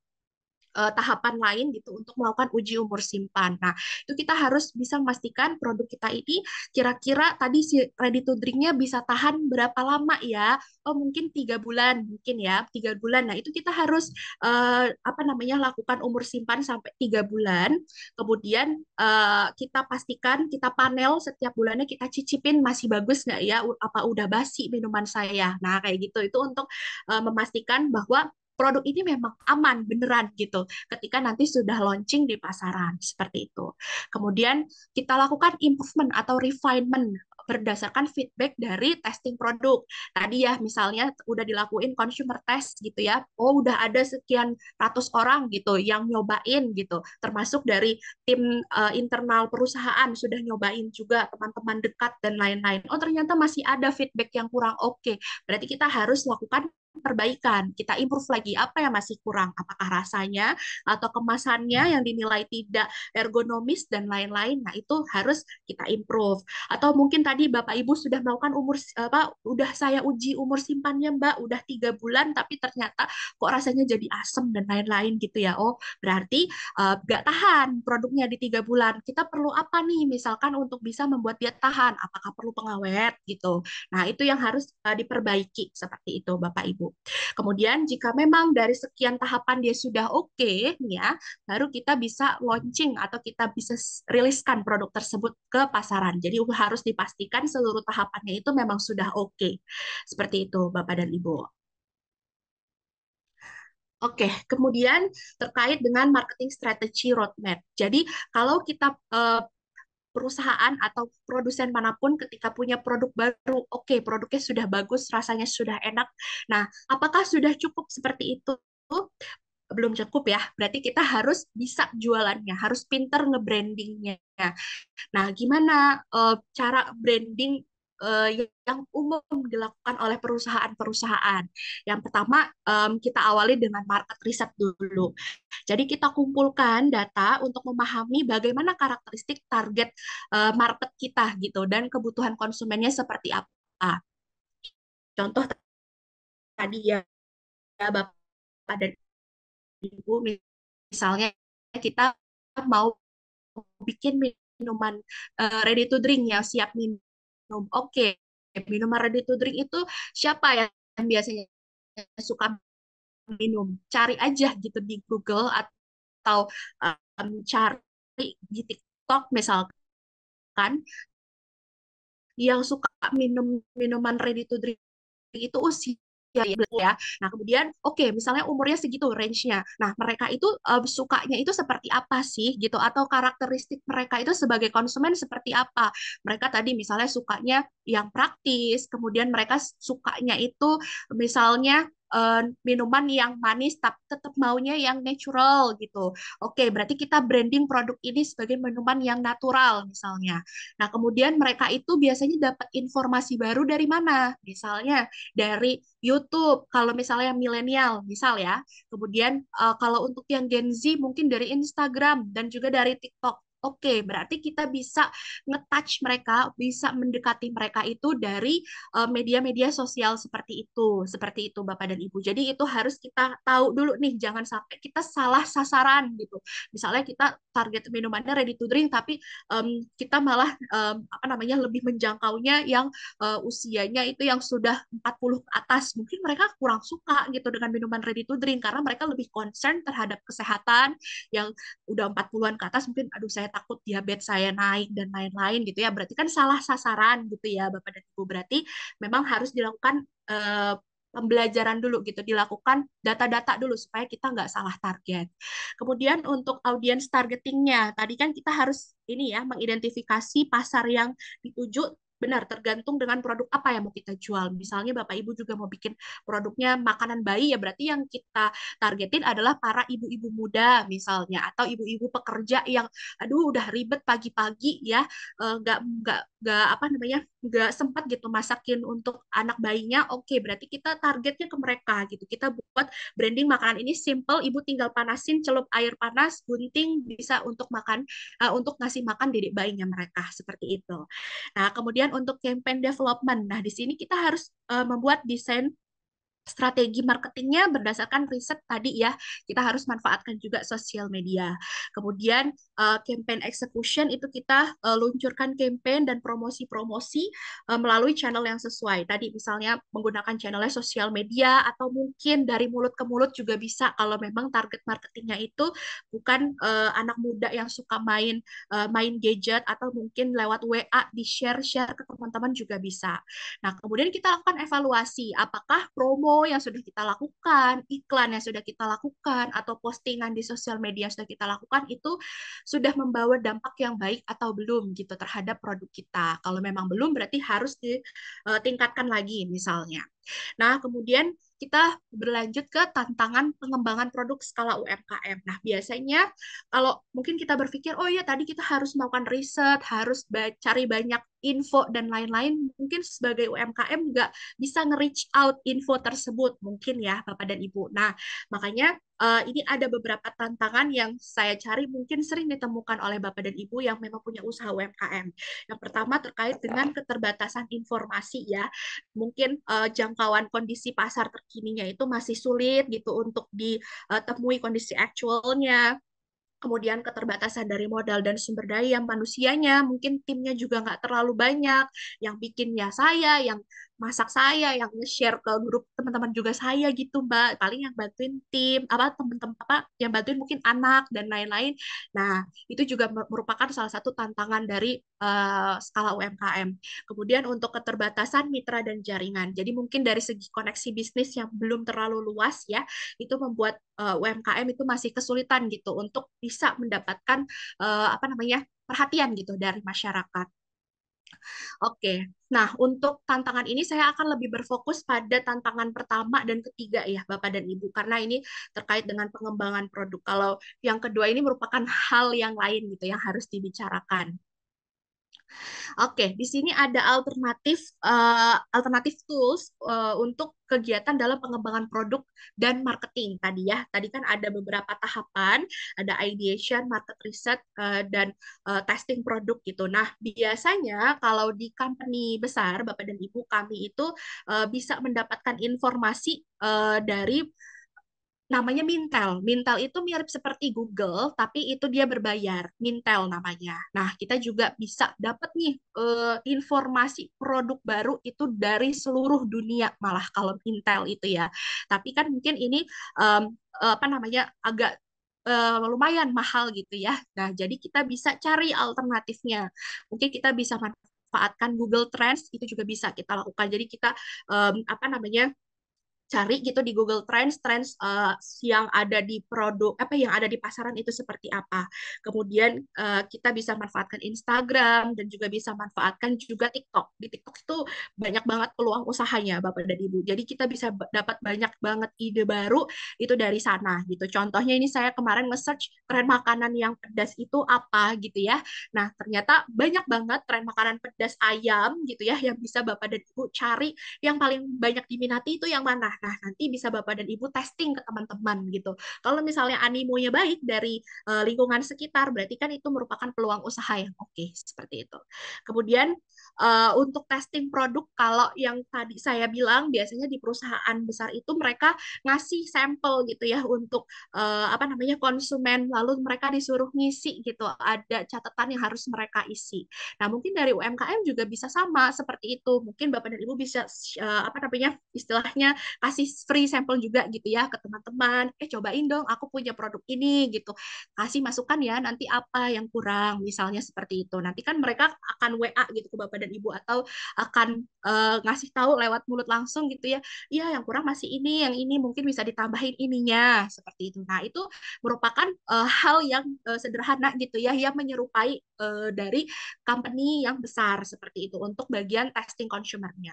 [SPEAKER 3] uh, tahapan lain gitu untuk melakukan uji umur simpan. Nah, itu kita harus bisa memastikan produk kita ini kira-kira tadi si ready to drink-nya bisa tahan berapa lama ya? Oh, mungkin tiga bulan mungkin ya, tiga bulan. Nah, itu kita harus uh, apa namanya lakukan umur simpan sampai tiga bulan. Kemudian uh, kita pastikan kita panel setiap bulannya kita cicipin masih bagus nggak ya? Apa udah basi minuman saya? Nah, kayak gitu. Itu untuk uh, memastikan bahwa produk ini memang aman beneran gitu ketika nanti sudah launching di pasaran seperti itu. Kemudian kita lakukan improvement atau refinement berdasarkan feedback dari testing produk. Tadi ya misalnya udah dilakuin consumer test gitu ya. Oh, udah ada sekian ratus orang gitu yang nyobain gitu. Termasuk dari tim uh, internal perusahaan sudah nyobain juga teman-teman dekat dan lain-lain. Oh, ternyata masih ada feedback yang kurang oke. Okay. Berarti kita harus lakukan perbaikan, kita improve lagi apa yang masih kurang, apakah rasanya atau kemasannya yang dinilai tidak ergonomis dan lain-lain. Nah, itu harus kita improve. Atau mungkin tadi Bapak Ibu sudah melakukan umur apa udah saya uji umur simpannya Mbak, udah tiga bulan tapi ternyata kok rasanya jadi asem dan lain-lain gitu ya. Oh, berarti uh, tahan produknya di tiga bulan. Kita perlu apa nih misalkan untuk bisa membuat dia tahan? Apakah perlu pengawet gitu? Nah, itu yang harus uh, diperbaiki seperti itu Bapak Ibu. Bu. Kemudian jika memang dari sekian tahapan dia sudah oke okay, ya, baru kita bisa launching atau kita bisa riliskan produk tersebut ke pasaran. Jadi harus dipastikan seluruh tahapannya itu memang sudah oke. Okay. Seperti itu Bapak dan Ibu. Oke, okay. kemudian terkait dengan marketing strategy roadmap. Jadi kalau kita uh, perusahaan atau produsen manapun ketika punya produk baru, oke okay, produknya sudah bagus, rasanya sudah enak. Nah, apakah sudah cukup seperti itu? belum cukup ya. Berarti kita harus bisa jualannya, harus pinter nge-brandingnya. Nah, gimana uh, cara branding uh, yang umum dilakukan oleh perusahaan-perusahaan. Yang pertama, um, kita awali dengan market riset dulu. Jadi kita kumpulkan data untuk memahami bagaimana karakteristik target uh, market kita gitu dan kebutuhan konsumennya seperti
[SPEAKER 2] apa.
[SPEAKER 3] Contoh tadi ya, ya Bapak
[SPEAKER 1] dan Ibu misalnya kita mau
[SPEAKER 3] bikin minuman uh, ready to drink yang siap minum minum. Oke, okay. minuman ready to drink itu siapa ya yang biasanya suka minum? Cari aja gitu di Google atau um, cari di TikTok misalkan yang suka minum minuman ready to drink itu usia oh, ya, ya, ya. Nah, kemudian oke, okay, misalnya umurnya segitu range-nya. Nah, mereka itu um, sukanya itu seperti apa sih gitu atau karakteristik mereka itu sebagai konsumen seperti apa? Mereka tadi misalnya sukanya yang praktis, kemudian mereka sukanya itu misalnya uh, minuman yang manis tapi tetap maunya yang natural gitu. Oke, berarti kita branding produk ini sebagai minuman yang natural misalnya. Nah, kemudian mereka itu biasanya dapat informasi baru dari mana? Misalnya dari YouTube kalau misalnya milenial misal ya. Kemudian uh, kalau untuk yang Gen Z mungkin dari Instagram dan juga dari TikTok. Oke, okay, berarti kita bisa ngetouch mereka, bisa mendekati mereka itu dari eh, media-media uh, sosial seperti itu, seperti itu Bapak dan Ibu. Jadi itu harus kita tahu dulu nih, jangan sampai kita salah sasaran gitu. Misalnya kita target minumannya ready to drink, tapi um, kita malah um, apa namanya lebih menjangkaunya yang uh, usianya itu yang sudah 40 ke atas. Mungkin mereka kurang suka gitu dengan minuman ready to drink karena mereka lebih concern terhadap kesehatan yang udah 40-an ke atas mungkin aduh saya takut diabetes saya naik dan lain-lain gitu ya berarti kan salah sasaran gitu ya bapak dan ibu berarti memang harus dilakukan eh, pembelajaran dulu gitu dilakukan data-data dulu supaya kita nggak salah target kemudian untuk audience targetingnya tadi kan kita harus ini ya mengidentifikasi pasar yang dituju benar tergantung dengan produk apa yang mau kita jual. Misalnya Bapak Ibu juga mau bikin produknya makanan bayi ya berarti yang kita targetin adalah para ibu-ibu muda misalnya atau ibu-ibu pekerja yang aduh udah ribet pagi-pagi ya eh, nggak nggak nggak apa namanya nggak sempat gitu masakin untuk anak bayinya oke okay, berarti kita targetnya ke mereka gitu kita buat branding makanan ini simple ibu tinggal panasin celup air panas gunting bisa untuk makan uh, untuk ngasih makan didik bayinya mereka seperti itu nah kemudian untuk campaign development nah di sini kita harus uh, membuat desain strategi marketingnya berdasarkan riset tadi ya kita harus manfaatkan juga sosial media kemudian uh, campaign execution itu kita uh, luncurkan campaign dan promosi-promosi uh, melalui channel yang sesuai tadi misalnya menggunakan channelnya sosial media atau mungkin dari mulut ke mulut juga bisa kalau memang target marketingnya itu bukan uh, anak muda yang suka main uh, main gadget atau mungkin lewat WA di share share ke teman-teman juga bisa nah kemudian kita lakukan evaluasi apakah promo yang sudah kita lakukan, iklan yang sudah kita lakukan, atau postingan di sosial media yang sudah kita lakukan itu sudah membawa dampak yang baik atau belum gitu terhadap produk kita. Kalau memang belum berarti harus ditingkatkan eh, lagi misalnya. Nah kemudian kita berlanjut ke tantangan pengembangan produk skala UMKM. Nah, biasanya kalau mungkin kita berpikir, oh iya tadi kita harus melakukan riset, harus cari banyak info dan lain-lain, mungkin sebagai UMKM nggak bisa nge-reach out info tersebut mungkin ya Bapak dan Ibu. Nah, makanya uh, ini ada beberapa tantangan yang saya cari mungkin sering ditemukan oleh Bapak dan Ibu yang memang punya usaha UMKM. Yang pertama terkait dengan keterbatasan informasi ya. Mungkin uh, jangkauan kondisi pasar terkininya itu masih sulit gitu untuk ditemui kondisi actualnya. kemudian keterbatasan dari modal dan sumber daya manusianya, mungkin timnya juga nggak terlalu banyak, yang bikinnya saya, yang masak saya yang share ke grup teman-teman juga saya gitu mbak paling yang bantuin tim apa teman-teman apa yang bantuin mungkin anak dan lain-lain nah itu juga merupakan salah satu tantangan dari uh, skala UMKM kemudian untuk keterbatasan mitra dan jaringan jadi mungkin dari segi koneksi bisnis yang belum terlalu luas ya itu membuat uh, eh, UMKM itu masih kesulitan gitu untuk bisa mendapatkan uh, apa namanya perhatian gitu dari masyarakat Oke, nah untuk tantangan ini saya akan lebih berfokus pada tantangan pertama dan ketiga ya Bapak dan Ibu, karena ini terkait dengan pengembangan produk. Kalau yang kedua ini merupakan hal yang lain gitu yang harus dibicarakan. Oke, di sini ada alternatif uh, alternatif tools uh, untuk kegiatan dalam pengembangan produk dan marketing tadi ya. Tadi kan ada beberapa tahapan, ada ideation, market research uh, dan uh, testing produk gitu. Nah, biasanya kalau di company besar Bapak dan Ibu kami itu uh, bisa mendapatkan informasi uh, dari namanya Mintel. Mintel itu mirip seperti Google, tapi itu dia berbayar. Mintel namanya. Nah, kita juga bisa dapat nih uh, informasi produk baru itu dari seluruh dunia malah kalau Mintel itu ya. Tapi kan mungkin ini um, apa namanya agak uh, lumayan mahal gitu ya. Nah, jadi kita bisa cari alternatifnya. Mungkin kita bisa manfaatkan Google Trends itu juga bisa kita lakukan. Jadi kita um, apa namanya cari gitu di Google Trends trends uh, yang ada di produk apa yang ada di pasaran itu seperti apa. Kemudian uh, kita bisa manfaatkan Instagram dan juga bisa manfaatkan juga TikTok. Di TikTok itu banyak banget peluang usahanya Bapak dan Ibu. Jadi kita bisa dapat banyak banget ide baru itu dari sana gitu. Contohnya ini saya kemarin nge-search tren makanan yang pedas itu apa gitu ya. Nah, ternyata banyak banget tren makanan pedas ayam gitu ya yang bisa Bapak dan Ibu cari yang paling banyak diminati itu yang mana Nah, nanti bisa Bapak dan Ibu testing ke teman-teman gitu. Kalau misalnya animonya baik dari eh, lingkungan sekitar, berarti kan itu merupakan peluang usaha yang oke okay, seperti itu. Kemudian uh, untuk testing produk kalau yang tadi saya bilang biasanya di perusahaan besar itu mereka ngasih sampel gitu ya untuk uh, apa namanya konsumen lalu mereka disuruh ngisi gitu ada catatan yang harus mereka isi. Nah mungkin dari UMKM juga bisa sama seperti itu mungkin bapak dan ibu bisa uh, apa namanya istilahnya kasih free sampel juga gitu ya ke teman-teman eh cobain dong aku punya produk ini gitu kasih masukan ya nanti apa yang kurang misalnya seperti itu nanti kan mereka akan WA gitu ke bapak dan ibu atau akan uh, ngasih tahu lewat mulut langsung gitu ya ya yang kurang masih ini yang ini mungkin bisa ditambahin ininya seperti itu nah itu merupakan uh, hal yang uh, sederhana gitu ya yang menyerupai uh, dari company yang besar seperti itu untuk bagian testing consumernya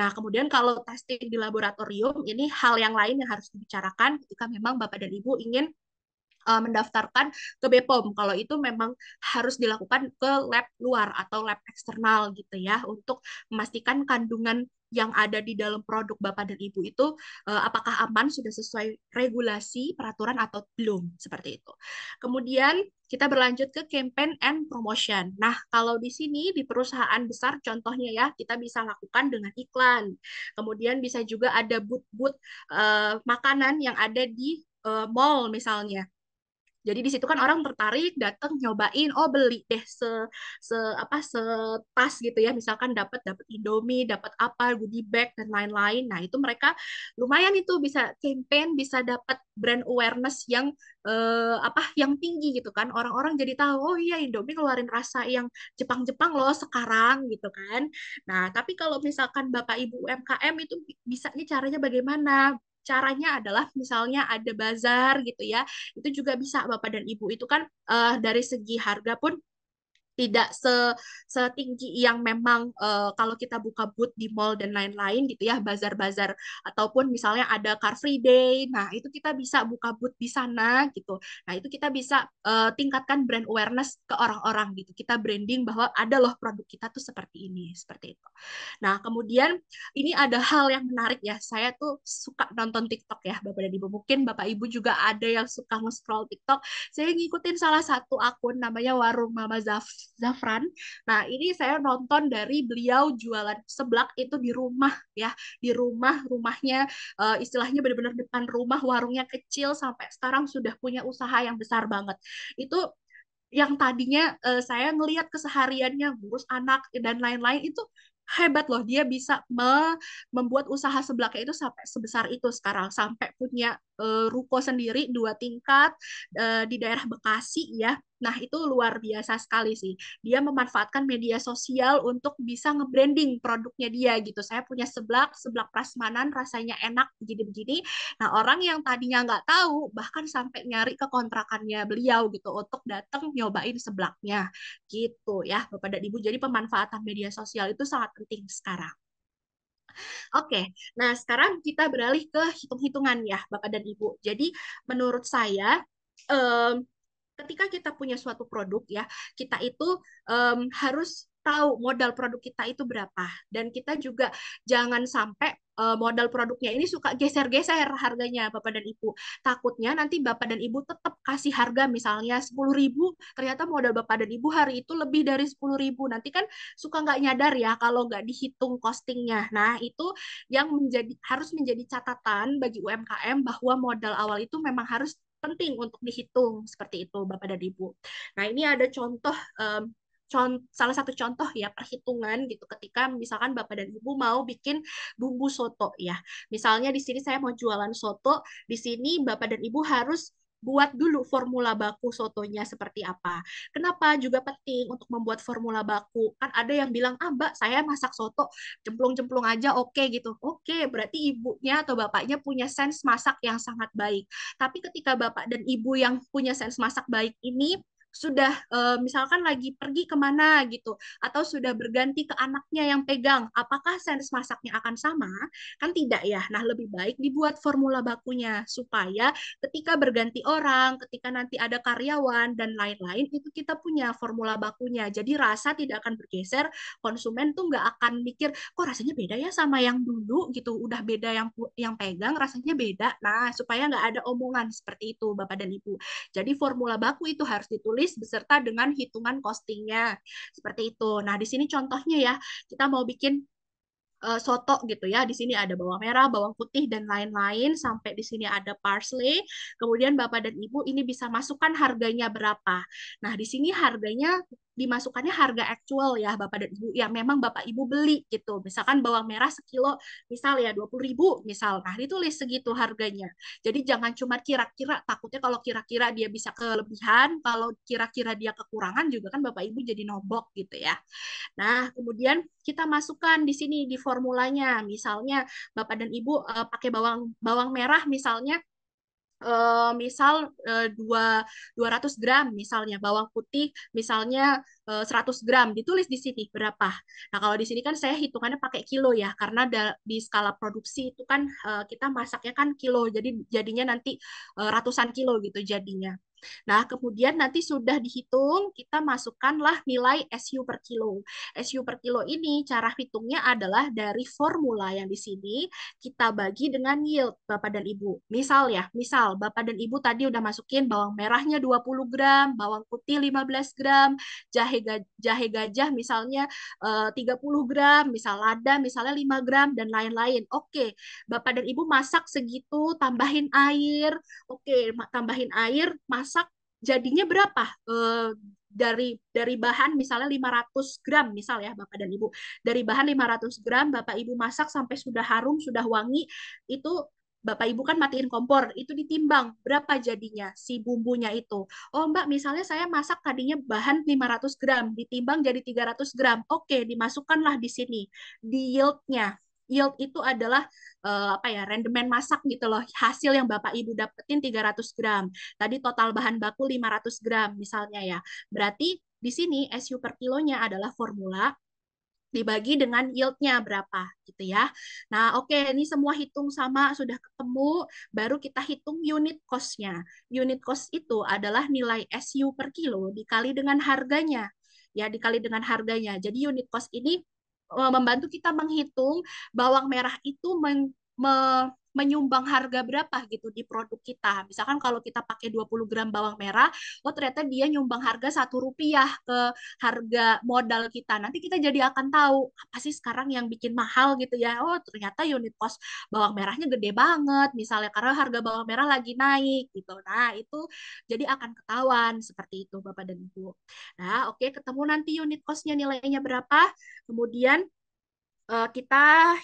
[SPEAKER 3] nah kemudian kalau testing di laboratorium ini hal yang lain yang harus dibicarakan ketika memang bapak dan ibu ingin uh, mendaftarkan ke BPOM kalau itu memang harus dilakukan ke lab luar atau lab eksternal gitu ya untuk memastikan kandungan yang ada di dalam produk Bapak dan Ibu itu uh, apakah aman sudah sesuai regulasi peraturan atau belum seperti itu. Kemudian kita berlanjut ke campaign and promotion. Nah, kalau di sini di perusahaan besar contohnya ya kita bisa lakukan dengan iklan. Kemudian bisa juga ada booth-booth uh, makanan yang ada di uh, mall misalnya jadi di situ kan orang tertarik datang nyobain, oh beli deh se se apa se tas gitu ya, misalkan dapat dapat Indomie, dapat apa goodie bag dan lain-lain. Nah, itu mereka lumayan itu bisa campaign, bisa dapat brand awareness yang eh, apa yang tinggi gitu kan. Orang-orang jadi tahu, oh iya Indomie ngeluarin rasa yang Jepang-Jepang loh sekarang gitu kan. Nah, tapi kalau misalkan Bapak Ibu UMKM itu bisanya caranya bagaimana? caranya adalah misalnya ada bazar gitu ya itu juga bisa bapak dan ibu itu kan uh, dari segi harga pun tidak se setinggi yang memang uh, kalau kita buka booth di mall dan lain-lain gitu ya bazar-bazar ataupun misalnya ada car free day nah itu kita bisa buka booth di sana gitu nah itu kita bisa uh, tingkatkan brand awareness ke orang-orang gitu kita branding bahwa ada loh produk kita tuh seperti ini seperti itu nah kemudian ini ada hal yang menarik ya saya tuh suka nonton TikTok ya bapak dan ibu mungkin bapak ibu juga ada yang suka nge-scroll TikTok saya ngikutin salah satu akun namanya warung Mama Zaf Zafran. Nah, ini saya nonton dari beliau jualan seblak itu di rumah ya, di rumah rumahnya uh, istilahnya benar-benar depan rumah, warungnya kecil sampai sekarang sudah punya usaha yang besar banget. Itu yang tadinya uh, saya ngelihat kesehariannya ngurus anak dan lain-lain itu hebat loh dia bisa me membuat usaha sebelaknya itu sampai sebesar itu sekarang sampai punya uh, ruko sendiri dua tingkat uh, di daerah Bekasi ya Nah, itu luar biasa sekali sih. Dia memanfaatkan media sosial untuk bisa nge-branding produknya dia gitu. Saya punya seblak, seblak prasmanan rasanya enak begini-begini. Nah, orang yang tadinya nggak tahu bahkan sampai nyari ke kontrakannya beliau gitu untuk datang nyobain seblaknya. Gitu ya, Bapak dan Ibu. Jadi pemanfaatan media sosial itu sangat penting sekarang. Oke, nah sekarang kita beralih ke hitung-hitungan ya Bapak dan Ibu. Jadi menurut saya eh, ketika kita punya suatu produk ya kita itu um, harus tahu modal produk kita itu berapa dan kita juga jangan sampai eh, modal produknya ini suka geser-geser harganya Bapak dan Ibu. Takutnya nanti Bapak dan Ibu tetap kasih harga misalnya 10.000, ternyata modal Bapak dan Ibu hari itu lebih dari 10.000. Nanti kan suka nggak nyadar ya kalau nggak dihitung costingnya. Nah, itu yang menjadi harus menjadi catatan bagi UMKM bahwa modal awal itu memang harus penting untuk dihitung seperti itu Bapak dan Ibu. Nah, ini ada contoh um, Contoh, salah satu contoh ya perhitungan gitu ketika misalkan bapak dan ibu mau bikin bumbu soto ya misalnya di sini saya mau jualan soto di sini bapak dan ibu harus buat dulu formula baku sotonya seperti apa. Kenapa juga penting untuk membuat formula baku? Kan ada yang bilang, ah mbak saya masak soto jemplung-jemplung aja oke okay, gitu. Oke, okay, berarti ibunya atau bapaknya punya sense masak yang sangat baik. Tapi ketika bapak dan ibu yang punya sense masak baik ini sudah uh, misalkan lagi pergi kemana gitu atau sudah berganti ke anaknya yang pegang apakah sense masaknya akan sama kan tidak ya nah lebih baik dibuat formula bakunya supaya ketika berganti orang ketika nanti ada karyawan dan lain-lain itu kita punya formula bakunya jadi rasa tidak akan bergeser konsumen tuh nggak akan mikir kok rasanya beda ya sama yang dulu gitu udah beda yang yang pegang rasanya beda nah supaya nggak ada omongan seperti itu bapak dan ibu jadi formula baku itu harus ditulis beserta dengan hitungan costingnya seperti itu. Nah di sini contohnya ya kita mau bikin uh, soto gitu ya. Di sini ada bawang merah, bawang putih dan lain-lain sampai di sini ada parsley. Kemudian Bapak dan Ibu ini bisa masukkan harganya berapa. Nah, di sini harganya dimasukkannya harga actual ya Bapak dan Ibu ya memang Bapak Ibu beli gitu. Misalkan bawang merah sekilo misal ya puluh ribu misal. Nah ditulis segitu harganya. Jadi jangan cuma kira-kira takutnya kalau kira-kira dia bisa kelebihan, kalau kira-kira dia kekurangan juga kan Bapak Ibu jadi nobok gitu ya. Nah kemudian kita masukkan di sini di formulanya. Misalnya Bapak dan Ibu uh, pakai bawang bawang merah misalnya uh, misal eh, dua dua ratus gram misalnya bawang putih misalnya uh, eh, 100 gram ditulis di sini berapa. Nah kalau di sini kan saya hitungannya pakai kilo ya karena da, di skala produksi itu kan uh, kita masaknya kan kilo jadi jadinya nanti uh, ratusan kilo gitu jadinya. Nah, kemudian nanti sudah dihitung, kita masukkanlah nilai SU per kilo. SU per kilo ini cara hitungnya adalah dari formula yang di sini kita bagi dengan yield Bapak dan Ibu. Misal ya, misal Bapak dan Ibu tadi udah masukin bawang merahnya 20 gram, bawang putih 15 gram, jahe gajah, jahe gajah misalnya 30 eh, gram, misal lada misalnya 5 gram dan lain-lain. Oke, Bapak dan Ibu masak segitu, tambahin air. Oke, tambahin air, masak jadinya berapa eh, dari dari bahan misalnya 500 gram misal ya Bapak dan Ibu. Dari bahan 500 gram Bapak Ibu masak sampai sudah harum, sudah wangi, itu Bapak Ibu kan matiin kompor, itu ditimbang berapa jadinya si bumbunya itu. Oh Mbak, misalnya saya masak tadinya bahan 500 gram, ditimbang jadi 300 gram. Oke, dimasukkanlah di sini, di yieldnya yield itu adalah uh, apa ya rendemen masak gitu loh hasil yang bapak ibu dapetin 300 gram tadi total bahan baku 500 gram misalnya ya berarti di sini SU per kilonya adalah formula dibagi dengan yieldnya berapa gitu ya. Nah oke okay, ini semua hitung sama sudah ketemu baru kita hitung unit costnya. Unit cost itu adalah nilai SU per kilo dikali dengan harganya ya dikali dengan harganya. Jadi unit cost ini Eh, membantu kita menghitung bawang merah itu men, me, menyumbang harga berapa gitu di produk kita. Misalkan kalau kita pakai 20 gram bawang merah, oh ternyata dia nyumbang harga satu rupiah ke harga modal kita. Nanti kita jadi akan tahu apa sih sekarang yang bikin mahal gitu ya. Oh ternyata unit cost bawang merahnya gede banget misalnya karena harga bawang merah lagi naik gitu. Nah itu jadi akan ketahuan seperti itu Bapak dan Ibu. Nah oke ketemu nanti unit costnya nilainya berapa. Kemudian Eh, kita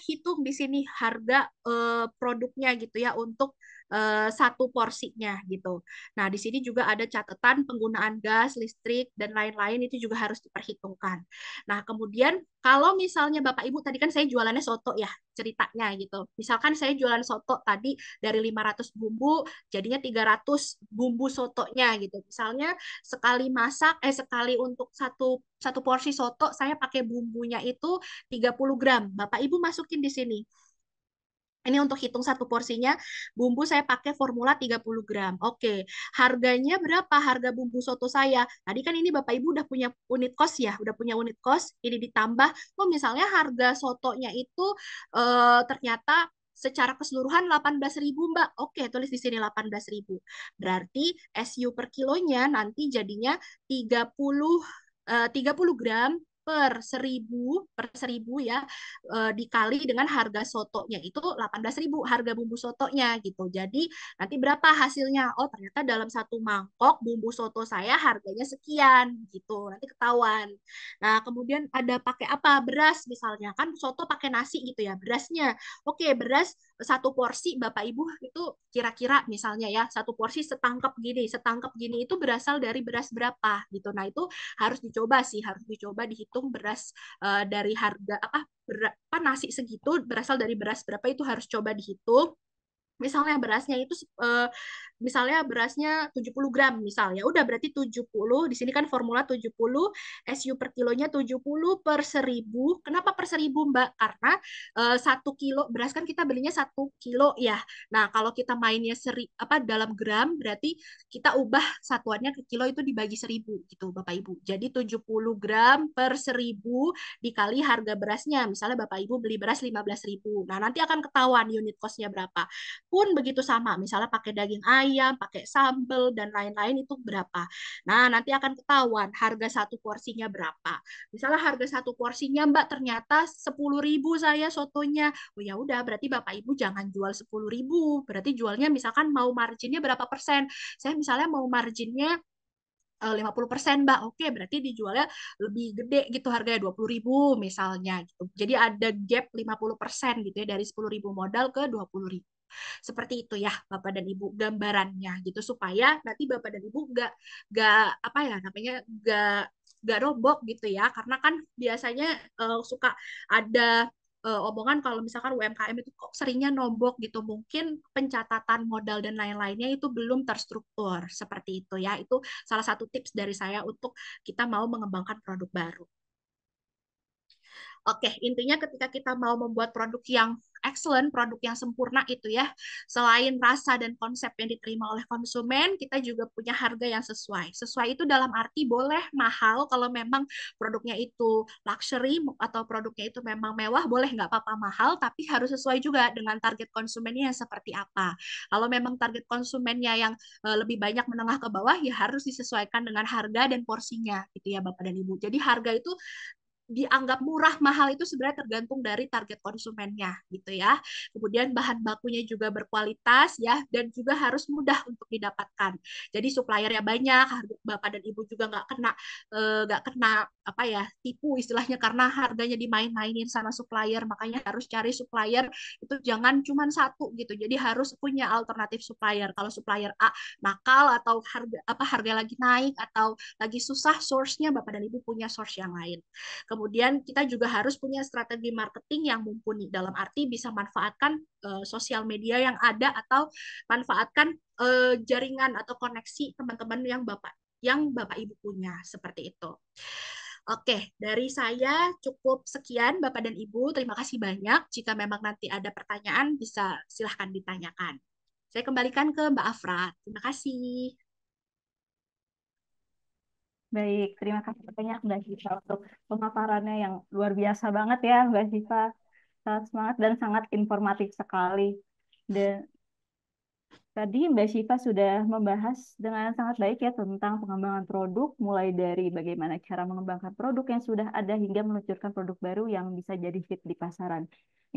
[SPEAKER 3] hitung di sini harga eh, produknya gitu ya untuk Eh, satu porsinya gitu. Nah, di sini juga ada catatan penggunaan gas, listrik dan lain-lain itu juga harus diperhitungkan. Nah, kemudian kalau misalnya Bapak Ibu tadi kan saya jualannya soto ya ceritanya gitu. Misalkan saya jualan soto tadi dari 500 bumbu jadinya 300 bumbu sotonya gitu. Misalnya sekali masak eh sekali untuk satu satu porsi soto saya pakai bumbunya itu 30 gram. Bapak Ibu masukin di sini. Ini untuk hitung satu porsinya, bumbu saya pakai formula 30 gram. Oke, harganya berapa harga bumbu soto saya? Tadi kan ini Bapak Ibu udah punya unit cost ya, udah punya unit cost, ini ditambah, oh misalnya harga sotonya itu eh, ternyata secara keseluruhan ribu Mbak. Oke, tulis di sini ribu. Berarti SU per kilonya nanti jadinya 30 eh, 30 gram per seribu per seribu ya e, dikali dengan harga sotonya itu ribu harga bumbu sotonya gitu. Jadi nanti berapa hasilnya? Oh, ternyata dalam satu mangkok bumbu soto saya harganya sekian gitu. Nanti ketahuan. Nah, kemudian ada pakai apa? Beras misalnya. Kan soto pakai nasi gitu ya, berasnya. Oke, beras satu porsi Bapak Ibu itu kira-kira misalnya ya satu porsi setangkap gini, setangkap gini itu berasal dari beras berapa gitu. Nah, itu harus dicoba sih, harus dicoba dihitung beras uh, dari harga apa, berapa apa nasi segitu berasal dari beras berapa itu harus coba dihitung misalnya berasnya itu eh, misalnya berasnya 70 gram misalnya udah berarti 70 di sini kan formula 70 SU per kilonya 70 per 1000 kenapa per 1000 Mbak karena eh, satu uh, kilo beras kan kita belinya satu kilo ya nah kalau kita mainnya seri apa dalam gram berarti kita ubah satuannya ke kilo itu dibagi 1000 gitu Bapak Ibu jadi 70 gram per 1000 dikali harga berasnya misalnya Bapak Ibu beli beras 15.000 nah nanti akan ketahuan unit costnya berapa pun begitu sama. Misalnya pakai daging ayam, pakai sambal dan lain-lain itu berapa. Nah, nanti akan ketahuan harga satu porsinya berapa. Misalnya harga satu porsinya Mbak ternyata sepuluh ribu saya sotonya. Oh ya udah berarti Bapak Ibu jangan jual sepuluh ribu Berarti jualnya misalkan mau marginnya berapa persen. Saya misalnya mau marginnya 50% eh, Mbak. Oke, berarti dijualnya lebih gede gitu harganya 20 ribu misalnya gitu. Jadi ada gap 50% gitu ya dari 10 ribu modal ke 20 ribu. Seperti itu ya Bapak dan Ibu gambarannya gitu supaya nanti Bapak dan Ibu nggak nggak apa ya namanya nggak nggak rombok gitu ya karena kan biasanya uh, suka ada uh, omongan kalau misalkan UMKM itu kok seringnya nombok gitu mungkin pencatatan modal dan lain-lainnya itu belum terstruktur seperti itu ya itu salah satu tips dari saya untuk kita mau mengembangkan produk baru Oke, intinya ketika kita mau membuat produk yang excellent, produk yang sempurna itu ya, selain rasa dan konsep yang diterima oleh konsumen, kita juga punya harga yang sesuai. Sesuai itu dalam arti boleh mahal kalau memang produknya itu luxury atau produknya itu memang mewah, boleh nggak apa-apa mahal, tapi harus sesuai juga dengan target konsumennya yang seperti apa. Kalau memang target konsumennya yang eh, lebih banyak menengah ke bawah, ya harus disesuaikan dengan harga dan porsinya gitu ya Bapak dan Ibu. Jadi harga itu dianggap murah mahal itu sebenarnya tergantung dari target konsumennya gitu ya. Kemudian bahan bakunya juga berkualitas ya dan juga harus mudah untuk didapatkan. Jadi suppliernya banyak, harga bapak dan ibu juga nggak kena eh, nggak kena apa ya tipu istilahnya karena harganya dimain-mainin sama supplier. Makanya harus cari supplier itu jangan cuma satu gitu. Jadi harus punya alternatif supplier. Kalau supplier A nakal atau harga apa harga lagi naik atau lagi susah source-nya bapak dan ibu punya source yang lain Kemudian kita juga harus punya strategi marketing yang mumpuni dalam arti bisa manfaatkan uh, sosial media yang ada atau manfaatkan uh, jaringan atau koneksi teman-teman yang Bapak yang Bapak Ibu punya seperti itu. Oke, dari saya cukup sekian Bapak dan Ibu. Terima kasih banyak. Jika memang nanti ada pertanyaan bisa silahkan ditanyakan. Saya kembalikan ke Mbak Afra. Terima kasih.
[SPEAKER 6] Baik, terima kasih banyak Mbak Siva untuk pemaparannya yang luar biasa banget ya Mbak Siva. Sangat semangat dan sangat informatif sekali. Dan tadi Mbak Siva sudah membahas dengan sangat baik ya tentang pengembangan produk, mulai dari bagaimana cara mengembangkan produk yang sudah ada hingga meluncurkan produk baru yang bisa jadi fit di pasaran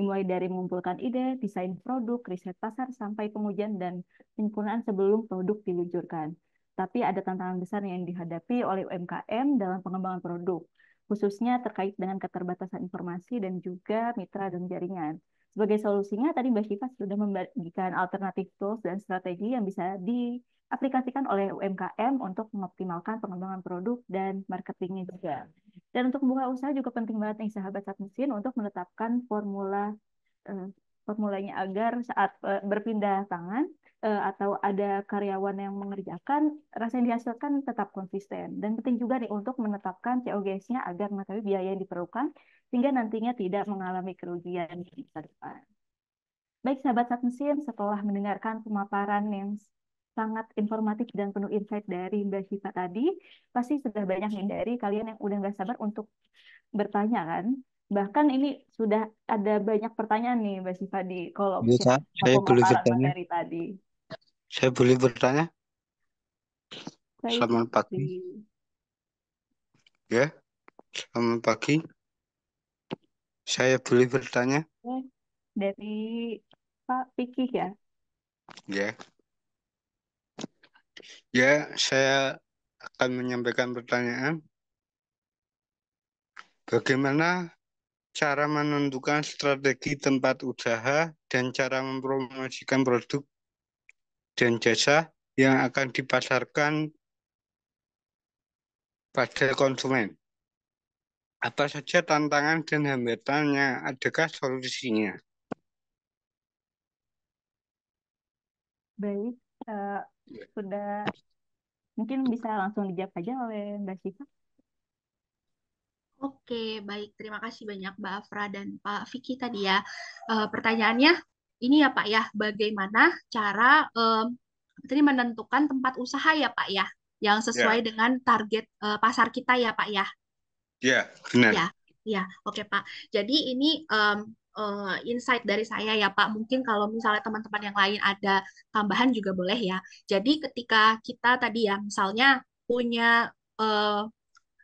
[SPEAKER 6] Mulai dari mengumpulkan ide, desain produk, riset pasar, sampai pengujian dan penyempurnaan sebelum produk diluncurkan tapi ada tantangan besar yang dihadapi oleh UMKM dalam pengembangan produk, khususnya terkait dengan keterbatasan informasi dan juga mitra dan jaringan. Sebagai solusinya, tadi Mbak Syifa sudah membagikan alternatif tools dan strategi yang bisa diaplikasikan oleh UMKM untuk mengoptimalkan pengembangan produk dan marketingnya juga. Dan untuk buka usaha juga penting banget nih sahabat saat mesin untuk menetapkan formula eh, formulanya agar saat eh, berpindah tangan Eh, atau ada karyawan yang mengerjakan, rasa yang dihasilkan tetap konsisten. Dan penting juga nih untuk menetapkan COGS-nya agar mengetahui biaya yang diperlukan sehingga nantinya tidak mengalami kerugian di masa depan. Baik sahabat Satmesin, setelah mendengarkan pemaparan yang sangat informatif dan penuh insight dari Mbak Siva tadi, pasti sudah banyak nih dari kalian yang udah nggak sabar untuk bertanya kan. Bahkan ini sudah ada banyak pertanyaan nih Mbak Siva di kolom Bisa, iya, saya pemaparan dari tadi.
[SPEAKER 8] Saya boleh bertanya? Selamat pagi. Ya, selamat pagi. Saya boleh bertanya?
[SPEAKER 1] Ya,
[SPEAKER 6] dari Pak Piki ya?
[SPEAKER 8] Ya. Ya, saya akan menyampaikan pertanyaan. Bagaimana cara menentukan strategi tempat usaha dan cara mempromosikan produk dan jasa yang akan dipasarkan pada konsumen. Apa saja tantangan dan hambatannya? Adakah solusinya?
[SPEAKER 7] Baik, uh,
[SPEAKER 6] sudah mungkin bisa langsung dijawab aja oleh Mbak Siva.
[SPEAKER 3] Oke, baik. Terima kasih banyak Mbak Afra dan Pak Vicky tadi ya. Uh, pertanyaannya, ini ya Pak ya, bagaimana cara um, tadi menentukan tempat usaha ya Pak ya, yang ya. sesuai ya. dengan target uh, pasar kita ya Pak ya.
[SPEAKER 8] Iya, benar. Ya,
[SPEAKER 3] ya, oke Pak. Jadi ini um, uh, insight dari saya ya Pak. Mungkin kalau misalnya teman-teman yang lain ada tambahan juga boleh ya. Jadi ketika kita tadi ya misalnya punya uh,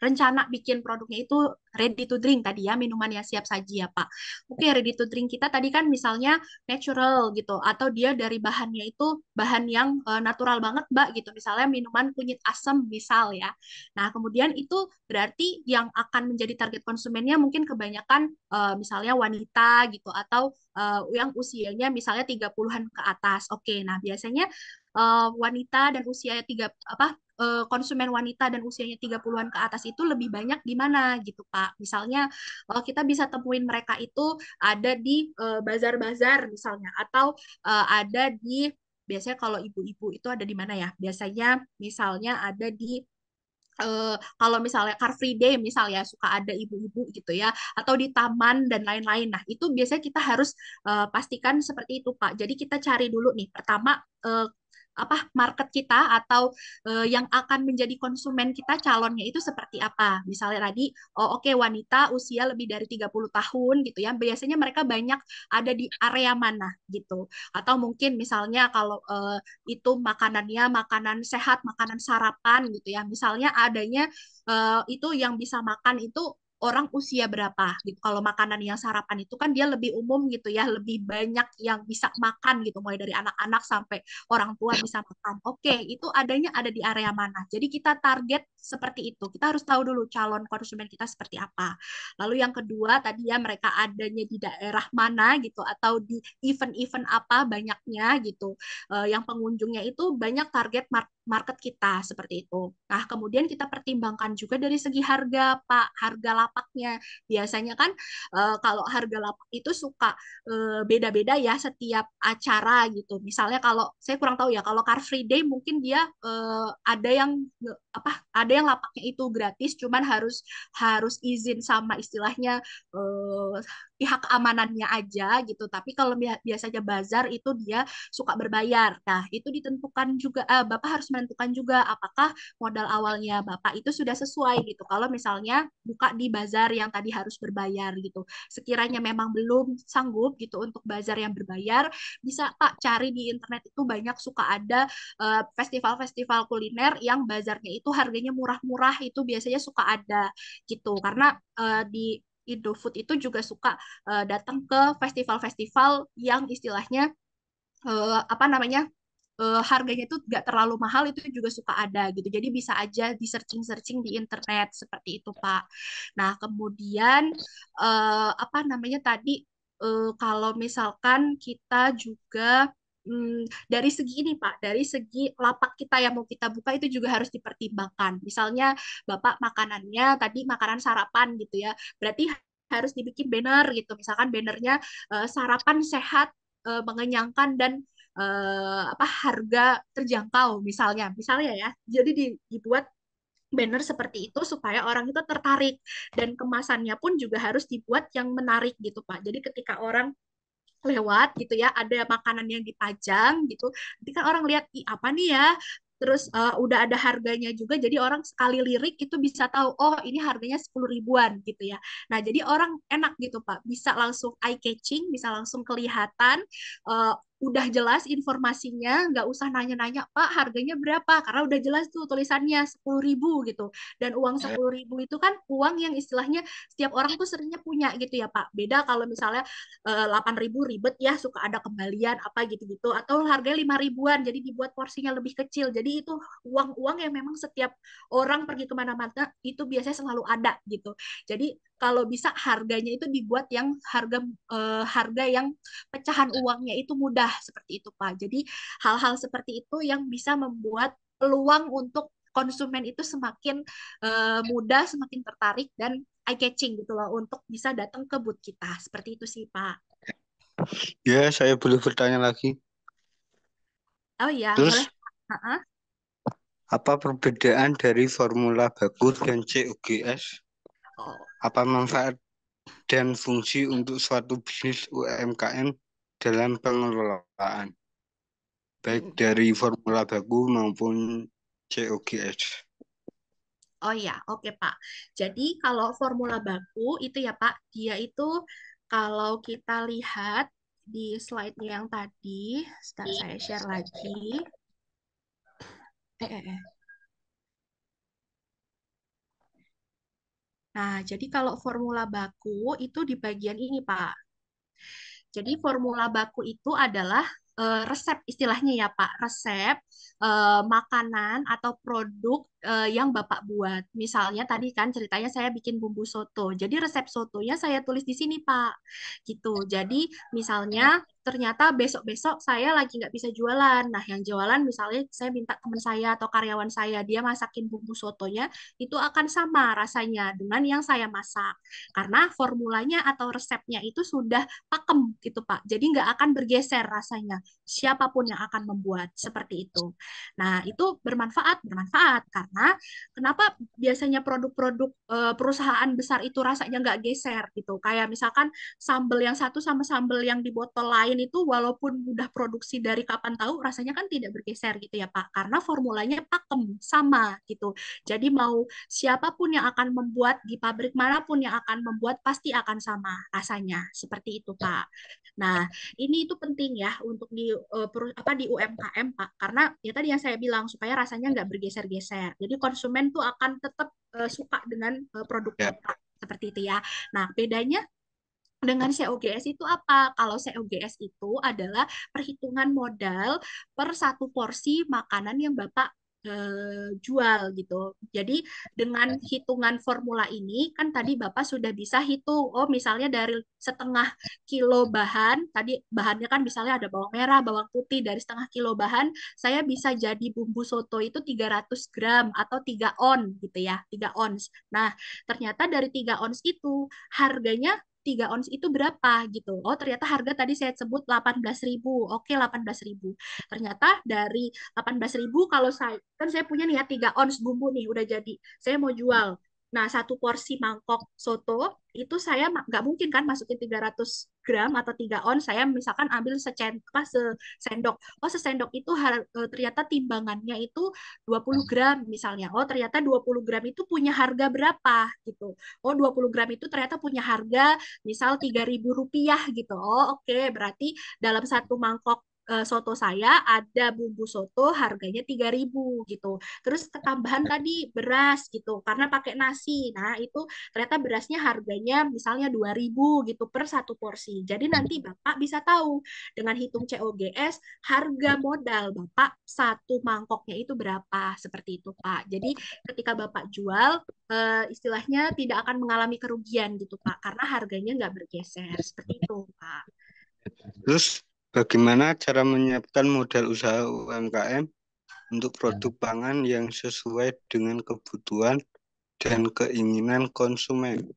[SPEAKER 3] rencana bikin produknya itu ready to drink tadi ya, minuman yang siap saji ya Pak. Oke, ready to drink kita tadi kan misalnya natural gitu, atau dia dari bahannya itu bahan yang uh, natural banget Mbak gitu, misalnya minuman kunyit asam misal ya. Nah, kemudian itu berarti yang akan menjadi target konsumennya mungkin kebanyakan uh, misalnya wanita gitu, atau uh, yang usianya misalnya 30-an ke atas. Oke, nah biasanya uh, wanita dan usia tiga apa Eh, konsumen wanita dan usianya 30-an ke atas itu lebih banyak di mana gitu Pak. Misalnya uh, kita bisa temuin mereka itu ada di bazar eh, bazar-bazar misalnya atau uh, ada di biasanya kalau ibu-ibu itu ada di mana ya? Biasanya misalnya ada di Uh, kalau misalnya Car Free Day misalnya suka ada ibu-ibu gitu ya atau di taman dan lain-lain. Nah, itu biasanya kita harus uh, pastikan seperti itu, Pak. Jadi kita cari dulu nih pertama uh, apa market kita atau uh, yang akan menjadi konsumen kita calonnya itu seperti apa. Misalnya tadi oh oke okay, wanita usia lebih dari 30 tahun gitu ya. Biasanya mereka banyak ada di area mana gitu. Atau mungkin misalnya kalau uh, itu makanannya makanan sehat, makanan sarapan gitu ya. Misalnya adanya uh, itu yang bisa makan itu orang usia berapa gitu. Kalau makanan yang sarapan itu kan dia lebih umum gitu ya, lebih banyak yang bisa makan gitu, mulai dari anak-anak sampai orang tua bisa makan. Oke, itu adanya ada di area mana. Jadi kita target seperti itu. Kita harus tahu dulu calon konsumen kita seperti apa. Lalu yang kedua tadi ya mereka adanya di daerah mana gitu atau di event-event apa banyaknya gitu. Uh, yang pengunjungnya itu banyak target market market kita seperti itu. Nah, kemudian kita pertimbangkan juga dari segi harga, Pak, harga lapaknya. Biasanya kan e, kalau harga lapak itu suka eh, beda-beda ya setiap acara gitu. Misalnya kalau saya kurang tahu ya, kalau Car Free Day mungkin dia e, ada yang apa? Ada yang lapaknya itu gratis, cuman harus harus izin sama istilahnya pihak keamanannya aja gitu tapi kalau biasanya bazar itu dia suka berbayar nah itu ditentukan juga uh, bapak harus menentukan juga apakah modal awalnya bapak itu sudah sesuai gitu kalau misalnya buka di bazar yang tadi harus berbayar gitu sekiranya memang belum sanggup gitu untuk bazar yang berbayar bisa pak cari di internet itu banyak suka ada eh, festival-festival uh, kuliner yang bazarnya itu harganya murah-murah itu biasanya suka ada gitu karena uh, di Indofood itu juga suka uh, datang ke festival-festival yang istilahnya uh, apa namanya uh, harganya itu nggak terlalu mahal itu juga suka ada gitu. Jadi bisa aja di searching-searching di internet seperti itu Pak. Nah kemudian uh, apa namanya tadi uh, kalau misalkan kita juga hmm, dari segi ini Pak, dari segi lapak kita yang mau kita buka itu juga harus dipertimbangkan. Misalnya Bapak makanannya tadi makanan sarapan gitu ya, berarti harus dibikin banner gitu. Misalkan bannernya uh, sarapan sehat, uh, mengenyangkan dan uh, apa harga terjangkau misalnya, misalnya ya. Jadi dibuat banner seperti itu supaya orang itu tertarik dan kemasannya pun juga harus dibuat yang menarik gitu Pak. Jadi ketika orang lewat gitu ya ada makanan yang dipajang gitu nanti kan orang lihat i apa nih ya terus uh, udah ada harganya juga jadi orang sekali lirik itu bisa tahu oh ini harganya sepuluh ribuan gitu ya nah jadi orang enak gitu pak bisa langsung eye catching bisa langsung kelihatan uh, udah jelas informasinya, nggak usah nanya-nanya, Pak harganya berapa, karena udah jelas tuh tulisannya 10 ribu gitu. Dan uang 10 iya. ribu itu kan uang yang istilahnya setiap orang tuh seringnya punya gitu ya Pak. Beda kalau misalnya eh, delapan 8 ribu ribet ya, suka ada kembalian apa gitu-gitu, atau harganya lima ribuan, jadi dibuat porsinya lebih kecil. Jadi itu uang-uang yang memang setiap orang pergi kemana-mana itu biasanya selalu ada gitu. Jadi kalau bisa harganya itu dibuat yang harga uh, harga yang pecahan iya. uangnya itu mudah seperti itu Pak. Jadi hal-hal seperti itu yang bisa membuat peluang untuk konsumen itu semakin uh, mudah, semakin tertarik dan eye catching gitu loh untuk bisa datang ke booth kita. Seperti itu sih Pak.
[SPEAKER 8] Ya, saya boleh bertanya lagi.
[SPEAKER 3] Oh iya, Terus, boleh.
[SPEAKER 8] Apa perbedaan dari formula bagus dan CUGS? Oh. Apa manfaat dan fungsi untuk suatu bisnis UMKM dalam pengelolaan, baik dari formula baku maupun COGS.
[SPEAKER 3] Oh ya, oke okay, Pak. Jadi kalau formula baku itu ya Pak, dia itu kalau kita lihat di slide yang tadi, sebentar saya share lagi. Eh, eh, eh. Nah, jadi kalau formula baku itu di bagian ini Pak. Jadi formula baku itu adalah eh, resep istilahnya ya Pak, resep uh, makanan atau produk uh, yang Bapak buat. Misalnya tadi kan ceritanya saya bikin bumbu soto. Jadi resep sotonya saya tulis di sini, Pak. Gitu. Jadi misalnya ternyata besok-besok saya lagi nggak bisa jualan. Nah, yang jualan misalnya saya minta teman saya atau karyawan saya, dia masakin bumbu sotonya, itu akan sama rasanya dengan yang saya masak. Karena formulanya atau resepnya itu sudah pakem gitu, Pak. Jadi nggak akan bergeser rasanya siapapun yang akan membuat seperti itu. Nah, itu bermanfaat, bermanfaat karena kenapa biasanya produk-produk e, perusahaan besar itu rasanya nggak geser gitu. Kayak misalkan sambel yang satu sama sambel yang di botol lain itu walaupun mudah produksi dari kapan tahu rasanya kan tidak bergeser gitu ya, Pak. Karena formulanya pakem sama gitu. Jadi mau siapapun yang akan membuat di pabrik manapun yang akan membuat pasti akan sama rasanya. Seperti itu, Pak. Nah, ini itu penting ya untuk di uh, apa di UMKM Pak karena ya tadi yang saya bilang supaya rasanya nggak bergeser-geser jadi konsumen tuh akan tetap uh, eh, suka dengan uh, produk kita ya. seperti itu ya nah bedanya dengan COGS itu apa? Kalau COGS itu adalah perhitungan modal per satu porsi makanan yang Bapak Eh, jual gitu. Jadi dengan hitungan formula ini kan tadi Bapak sudah bisa hitung oh misalnya dari setengah kilo bahan tadi bahannya kan misalnya ada bawang merah, bawang putih dari setengah kilo bahan saya bisa jadi bumbu soto itu 300 gram atau 3 on gitu ya, 3 ons. Nah, ternyata dari 3 ons itu harganya 3 ons itu berapa gitu. Oh, ternyata harga tadi saya sebut 18.000. Oke, 18.000. Ternyata dari 18.000 kalau saya kan saya punya nih ya 3 ons bumbu nih udah jadi. Saya mau jual Nah, satu porsi mangkok soto itu saya nggak mungkin kan masukin 300 gram atau 3 on, saya misalkan ambil secen, apa, sendok. Oh, sesendok itu har, e, ternyata timbangannya itu 20 hmm. gram misalnya. Oh, ternyata 20 gram itu punya harga berapa gitu. Oh, 20 gram itu ternyata punya harga misal 3000 rupiah gitu. Oh, oke, okay. berarti dalam satu mangkok Eh, soto saya ada bumbu soto harganya 3000 gitu. Terus tambahan tadi beras gitu karena pakai nasi. Nah, itu ternyata berasnya harganya misalnya 2000 gitu per satu porsi. Jadi nanti Bapak bisa tahu dengan hitung COGS harga modal Bapak satu mangkoknya itu berapa seperti itu, Pak. Jadi ketika Bapak jual eh, istilahnya tidak akan mengalami kerugian gitu, Pak, karena harganya nggak bergeser seperti itu, Pak.
[SPEAKER 8] Terus Bagaimana cara menyiapkan modal usaha UMKM untuk ya. produk pangan yang sesuai dengan kebutuhan dan keinginan konsumen?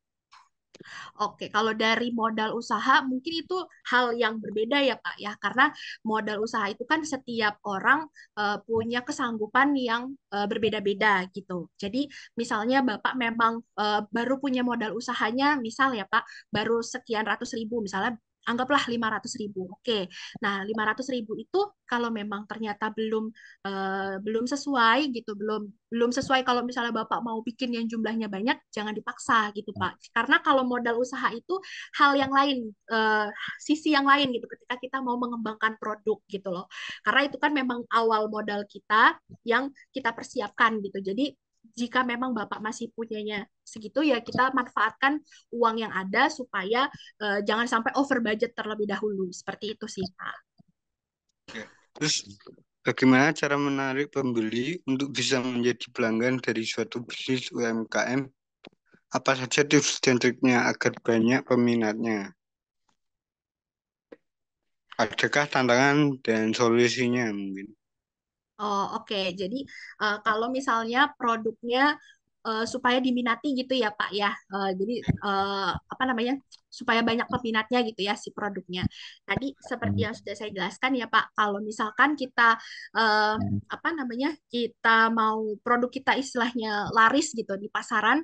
[SPEAKER 3] Oke, kalau dari modal usaha mungkin itu hal yang berbeda ya Pak ya, karena modal usaha itu kan setiap orang uh, punya kesanggupan yang uh, berbeda-beda gitu. Jadi misalnya Bapak memang uh, baru punya modal usahanya, misal ya Pak, baru sekian ratus ribu misalnya anggaplah 500 ribu. Oke, nah 500 ribu itu kalau memang ternyata belum uh, belum sesuai gitu, belum belum sesuai kalau misalnya Bapak mau bikin yang jumlahnya banyak, jangan dipaksa gitu hmm. Pak. Karena kalau modal usaha itu hal yang lain, uh, sisi yang lain gitu ketika kita mau mengembangkan produk gitu loh. Karena itu kan memang awal modal kita yang kita persiapkan gitu. Jadi jika memang Bapak masih punyanya segitu ya kita manfaatkan uang yang ada supaya uh, jangan sampai over budget terlebih dahulu. Seperti itu sih, Pak.
[SPEAKER 8] Terus bagaimana cara menarik pembeli untuk bisa menjadi pelanggan dari suatu bisnis UMKM? Apa saja tips dan triknya agar banyak peminatnya? Adakah tantangan dan solusinya mungkin?
[SPEAKER 3] Oh, oke. Jadi, uh, kalau misalnya produknya, uh, supaya diminati gitu ya, Pak, ya? Uh, jadi, uh, apa namanya, supaya banyak peminatnya gitu ya si produknya. Tadi seperti hmm. yang sudah saya jelaskan ya, Pak, kalau misalkan kita, uh, apa namanya, kita mau produk kita istilahnya laris gitu di pasaran,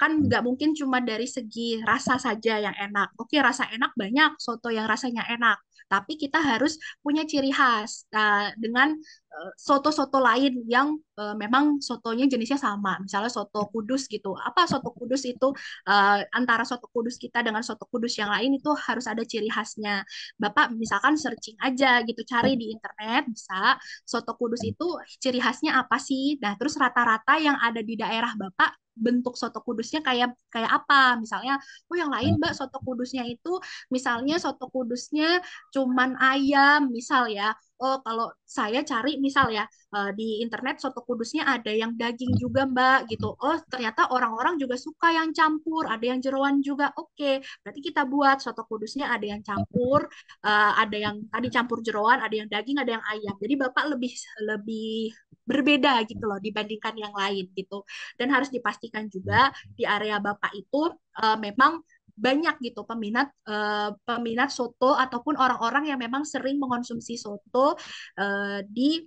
[SPEAKER 3] kan hmm. nggak mungkin cuma dari segi rasa saja yang enak. Oke, rasa enak banyak, soto yang rasanya enak, tapi kita harus punya ciri khas, nah, dengan Eh, soto-soto lain yang uh, memang sotonya jenisnya sama, misalnya soto kudus gitu. Apa soto kudus itu uh, antara soto kudus kita dengan soto kudus yang lain itu harus ada ciri khasnya. Bapak misalkan searching aja gitu, cari di internet bisa soto kudus itu ciri khasnya apa sih? Nah, terus rata-rata yang ada di daerah Bapak bentuk soto kudusnya kayak kayak apa misalnya oh yang lain mbak soto kudusnya itu misalnya soto kudusnya cuman ayam misal ya oh kalau saya cari misal ya eh, di internet soto kudusnya ada yang daging hmm. juga mbak gitu hmm. oh ternyata orang-orang juga suka yang campur ada yang jeruan juga oke berarti kita buat soto kudusnya ada yang campur eh, ada yang tadi hmm. campur jeruan, ada yang daging ada yang ayam jadi bapak lebih lebih berbeda gitu loh dibandingkan yang lain gitu dan harus dipastikan juga di area bapak itu eh, memang banyak gitu peminat uh, peminat soto ataupun orang-orang yang memang sering mengonsumsi soto uh, di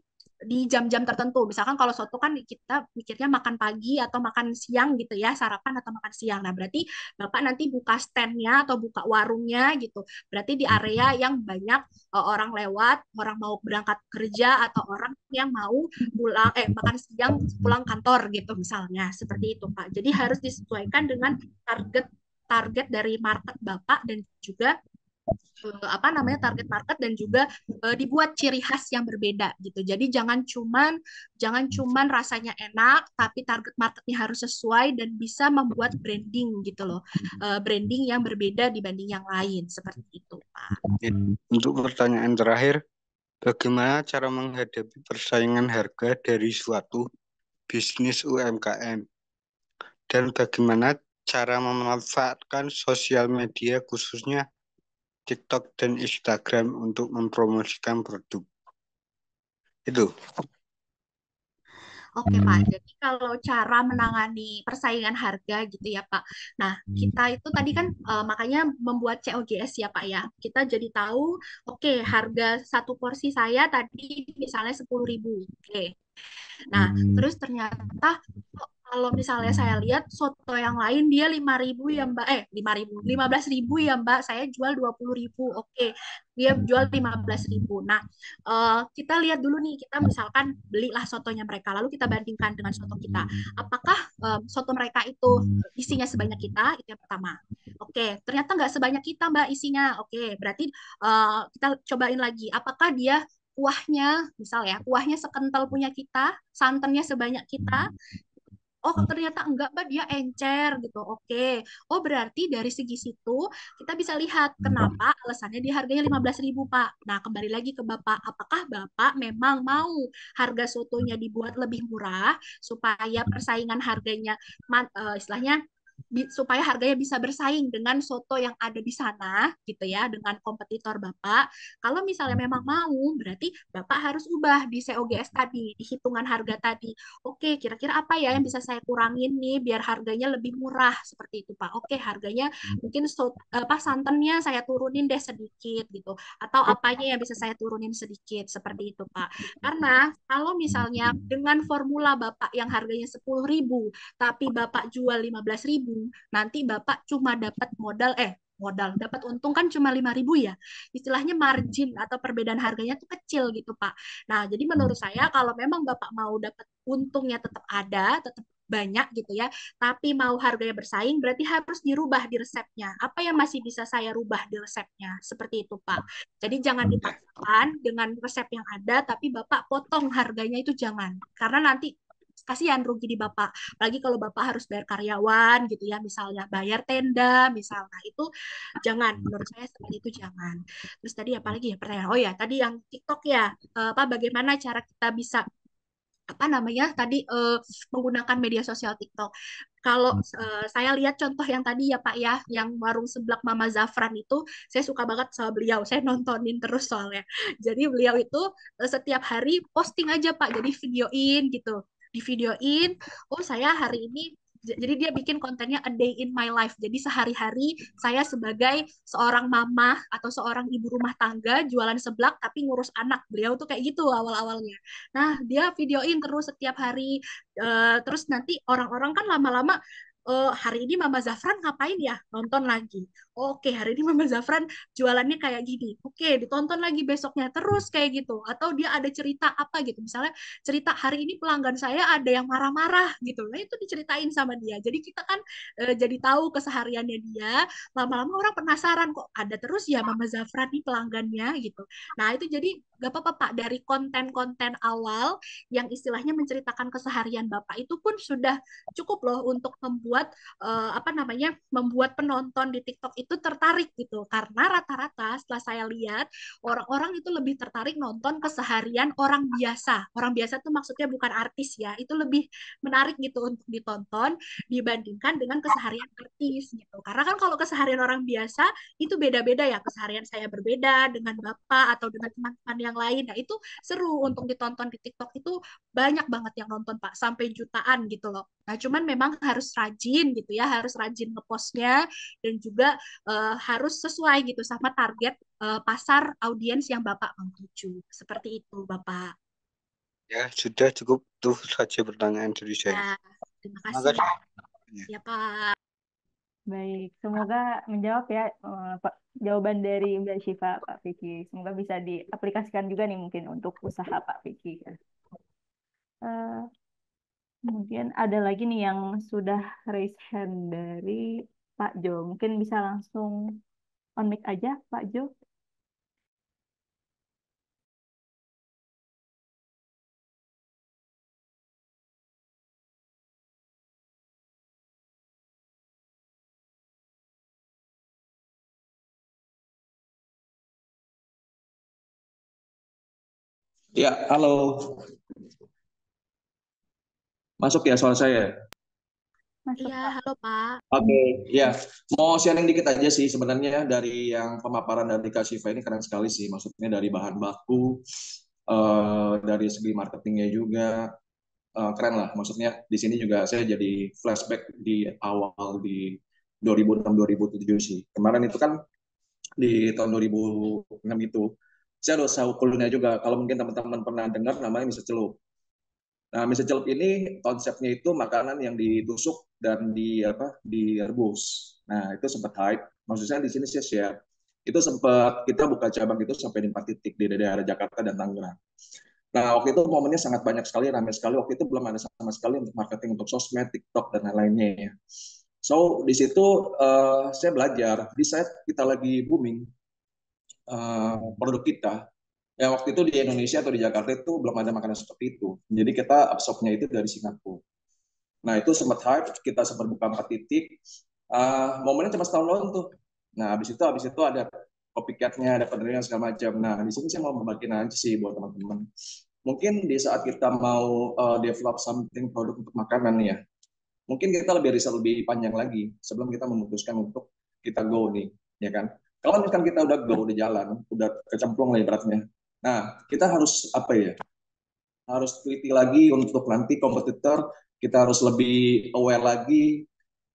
[SPEAKER 3] di jam-jam tertentu. Misalkan kalau soto kan kita mikirnya makan pagi atau makan siang gitu ya, sarapan atau makan siang. Nah, berarti Bapak nanti buka standnya atau buka warungnya gitu. Berarti di area hmm. yang banyak uh, orang lewat, orang mau berangkat kerja atau orang yang mau pulang eh makan siang pulang kantor gitu misalnya. Seperti itu, Pak. Jadi harus disesuaikan dengan target target dari market Bapak dan juga eh, apa namanya target market dan juga uh, dibuat ciri khas yang berbeda gitu. Jadi jangan cuman jangan cuman rasanya enak tapi target marketnya harus sesuai dan bisa membuat branding gitu loh. Uh, branding yang berbeda dibanding yang lain seperti itu, Pak.
[SPEAKER 8] Untuk pertanyaan terakhir, bagaimana cara menghadapi persaingan harga dari suatu bisnis UMKM? Dan bagaimana cara memanfaatkan sosial media khususnya TikTok dan Instagram untuk mempromosikan produk. Itu.
[SPEAKER 3] Oke Pak, hmm. jadi kalau cara menangani persaingan harga gitu ya Pak. Nah hmm. kita itu tadi kan uh, makanya membuat COGS ya Pak ya. Kita jadi tahu, oke okay, harga satu porsi saya tadi misalnya sepuluh ribu, oke. Okay. Nah hmm. terus ternyata oh, kalau misalnya saya lihat soto yang lain dia lima ribu ya Mbak, eh lima belas ribu ya Mbak, saya jual dua puluh ribu Oke, dia jual lima belas ribu Nah, uh, kita lihat dulu nih, kita misalkan belilah sotonya mereka, lalu kita bandingkan dengan soto kita. Apakah um, soto mereka itu isinya sebanyak kita? Itu yang pertama. Oke, ternyata nggak sebanyak kita Mbak isinya. Oke, berarti uh, kita cobain lagi. Apakah dia kuahnya misalnya kuahnya sekental punya kita santannya sebanyak kita oh hmm. ternyata enggak mbak dia encer gitu oke okay. oh berarti dari segi situ kita bisa lihat kenapa alasannya di harganya lima belas ribu Pak nah kembali lagi ke Bapak apakah Bapak memang mau harga sotonya dibuat lebih murah supaya hmm. persaingan harganya eh, istilahnya supaya harganya bisa bersaing dengan soto yang ada di sana gitu ya dengan kompetitor Bapak. Kalau misalnya memang mau berarti Bapak harus ubah di COGS tadi, di hitungan harga tadi. Oke, kira-kira apa ya yang bisa saya kurangin nih biar harganya lebih murah seperti itu, Pak. Oke, harganya hmm. mungkin soto, apa santannya saya turunin deh sedikit gitu atau apanya yang bisa saya turunin sedikit seperti itu, Pak. Hmm. Karena kalau misalnya hmm. dengan formula Bapak yang harganya 10.000 tapi Bapak jual 15.000 nanti Bapak cuma dapat modal eh modal dapat untung kan cuma lima ribu ya istilahnya margin atau perbedaan harganya tuh kecil gitu Pak nah jadi menurut hmm. saya kalau memang Bapak mau dapat untungnya tetap ada tetap banyak gitu ya tapi mau harganya bersaing berarti harus dirubah di resepnya apa yang masih bisa saya rubah di resepnya seperti itu Pak jadi jangan dipaksakan dengan resep yang ada tapi Bapak potong harganya itu jangan karena nanti kasihan rugi di bapak apalagi kalau bapak harus bayar karyawan gitu ya misalnya bayar tenda misalnya itu jangan menurut saya seperti itu jangan terus tadi hmm. apalagi ya pertanyaan oh ya tadi yang TikTok ya eh, apa bagaimana cara kita bisa apa namanya tadi uh, menggunakan media sosial TikTok. Kalau uh, saya lihat contoh yang tadi ya Pak ya, yang warung seblak Mama Zafran itu, saya suka banget sama beliau. Saya nontonin terus soalnya. Jadi beliau itu uh, setiap hari posting aja Pak, jadi videoin gitu di divideoin oh saya hari ini jadi dia bikin kontennya a day in my life jadi sehari-hari saya sebagai seorang mama atau seorang ibu rumah tangga jualan seblak tapi ngurus anak beliau tuh kayak gitu awal-awalnya nah dia videoin terus setiap hari uh, terus nanti orang-orang kan lama-lama oh hari ini Mama Zafran ngapain ya nonton lagi oh, oke okay, hari ini Mama Zafran jualannya kayak gini oke okay, ditonton lagi besoknya terus kayak gitu atau dia ada cerita apa gitu misalnya cerita hari ini pelanggan saya ada yang marah-marah gitu nah itu diceritain sama dia jadi kita kan e, jadi tahu kesehariannya dia lama-lama orang penasaran kok ada terus ya Mama Zafran nih pelanggannya gitu nah itu jadi gak apa-apa Pak dari konten-konten awal yang istilahnya menceritakan keseharian Bapak itu pun sudah cukup loh untuk membuat membuat uh, apa namanya membuat penonton di TikTok itu tertarik gitu karena rata-rata setelah saya lihat orang-orang itu lebih tertarik nonton keseharian orang biasa orang biasa itu maksudnya bukan artis ya itu lebih menarik gitu untuk ditonton dibandingkan dengan keseharian artis gitu karena kan kalau keseharian orang biasa itu beda-beda ya keseharian saya berbeda dengan bapak atau dengan teman-teman yang lain nah itu seru untuk ditonton di TikTok itu banyak banget yang nonton pak sampai jutaan gitu loh Nah, cuman memang harus rajin gitu ya, harus rajin ngepostnya dan juga uh, harus sesuai gitu sama target uh, pasar audiens yang Bapak mau tuju. Seperti itu, Bapak.
[SPEAKER 8] Ya, sudah cukup tuh saja pertanyaan dari saya. Ya, terima kasih. siapa
[SPEAKER 3] Ya, Pak.
[SPEAKER 6] Baik, semoga menjawab ya eh, Pak, jawaban dari Mbak Syifa, Pak Vicky. Semoga bisa diaplikasikan juga nih mungkin untuk usaha Pak Vicky. Uh, Mungkin ada lagi nih yang sudah raise hand dari
[SPEAKER 1] Pak Jo. Mungkin bisa langsung on mic aja, Pak Jo. Ya, halo. Masuk ya soal saya?
[SPEAKER 3] Masuk, ya, halo Pak.
[SPEAKER 1] Oke, okay,
[SPEAKER 9] ya. Mau sharing dikit aja sih sebenarnya dari yang pemaparan dari Kak Siva ini keren sekali sih. Maksudnya dari bahan
[SPEAKER 7] baku,
[SPEAKER 9] uh, dari segi marketingnya juga, uh, keren lah. Maksudnya di sini juga saya jadi flashback di awal di 2006-2007 sih. Kemarin itu kan di tahun 2006 itu, saya udah kulinernya juga. Kalau mungkin teman-teman pernah dengar namanya bisa celup Nah, misecelp ini konsepnya itu makanan yang ditusuk dan di apa direbus. Nah, itu sempat hype. Maksudnya di sini saya share. Itu sempat kita buka cabang itu sampai di empat titik di daerah Jakarta dan Tangerang. Nah, waktu itu momennya sangat banyak sekali, ramai sekali. Waktu itu belum ada sama sekali untuk marketing, untuk sosmed, TikTok, dan lain-lainnya. Ya. So, di situ uh, saya belajar. Di saat kita lagi booming, uh, produk kita, ya waktu itu di Indonesia atau di Jakarta itu belum ada makanan seperti itu. Jadi kita absorbnya itu dari Singapura. Nah itu sempat hype, kita sempat buka empat titik. Uh, momennya cuma setahun lalu tuh. Nah habis itu habis itu ada copycatnya, ada penerima segala macam. Nah di sini saya mau membagi aja sih buat teman-teman. Mungkin di saat kita mau uh, develop something produk untuk makanan ya, mungkin kita lebih riset lebih panjang lagi sebelum kita memutuskan untuk kita go nih, ya kan? Kalau misalkan kita udah go, udah jalan, udah kecemplung lah ibaratnya, Nah, kita harus apa ya? Harus teliti lagi untuk nanti kompetitor, kita harus lebih aware lagi.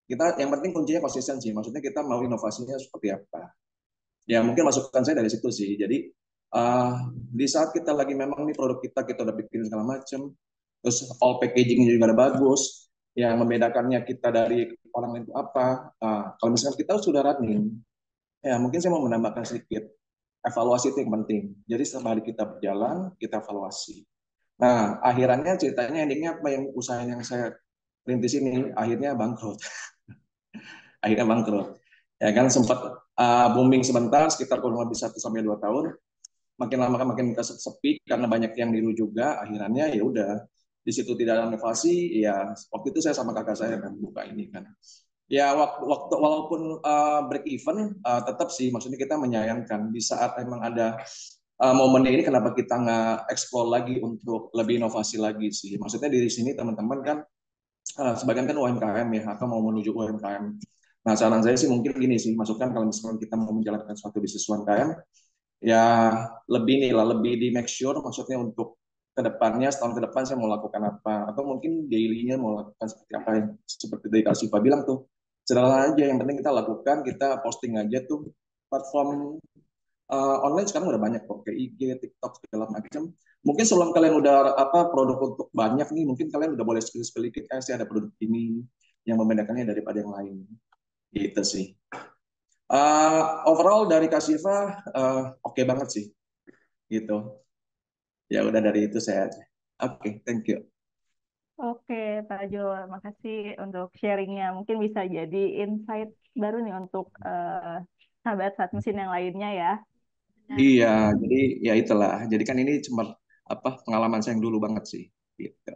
[SPEAKER 9] Kita yang penting kuncinya konsisten sih. Maksudnya kita mau inovasinya seperti apa. Ya mungkin masukkan saya dari situ sih. Jadi uh, di saat kita lagi memang nih produk kita kita udah bikin segala macam, terus all packagingnya juga ada bagus. Yang membedakannya kita dari orang lain itu apa? Uh, kalau misalnya kita sudah running, ya mungkin saya mau menambahkan sedikit evaluasi itu yang penting. Jadi sembari kita berjalan, kita evaluasi. Nah, akhirnya ceritanya endingnya apa yang usaha yang saya rintis ini akhirnya bangkrut. akhirnya bangkrut. Ya kan sempat uh, booming sebentar sekitar kurang lebih satu sampai dua tahun. Makin lama kan makin sepi karena banyak yang diru juga, akhirnya ya udah di situ tidak ada inovasi, ya waktu itu saya sama kakak saya kan buka ini kan. Ya waktu, waktu walaupun uh, break even uh, tetap sih maksudnya kita menyayangkan di saat emang ada uh, eh, momen ini kenapa kita nggak explore lagi untuk lebih inovasi lagi sih maksudnya di sini teman-teman kan uh, sebagian kan UMKM ya atau mau menuju UMKM. Nah saran saya sih mungkin gini sih masukkan kalau misalnya kita mau menjalankan suatu bisnis UMKM ya lebih nih lah lebih di make sure maksudnya untuk kedepannya setahun ke depan saya mau lakukan apa atau mungkin dailynya mau lakukan seperti apa yang seperti dari Kak Siva bilang tuh general aja yang penting kita lakukan kita posting aja tuh platform uh, online sekarang udah banyak kok kayak IG, TikTok segala macam. Mungkin sebelum kalian udah apa produk untuk banyak nih, mungkin kalian udah boleh spesifik sedikit kan eh, sih ada produk ini yang membedakannya daripada yang lain. itu sih. Uh, overall dari Kasifa uh, oke okay banget sih. Gitu. Ya udah dari itu saya aja. Oke, okay, thank you.
[SPEAKER 6] Oke, Pak Jo, makasih untuk sharingnya. Mungkin bisa jadi insight baru nih untuk uh, sahabat saat mesin yang lainnya ya.
[SPEAKER 9] Iya, jadi ya itulah. Jadi kan ini cuma apa pengalaman saya yang dulu banget sih. Gitu.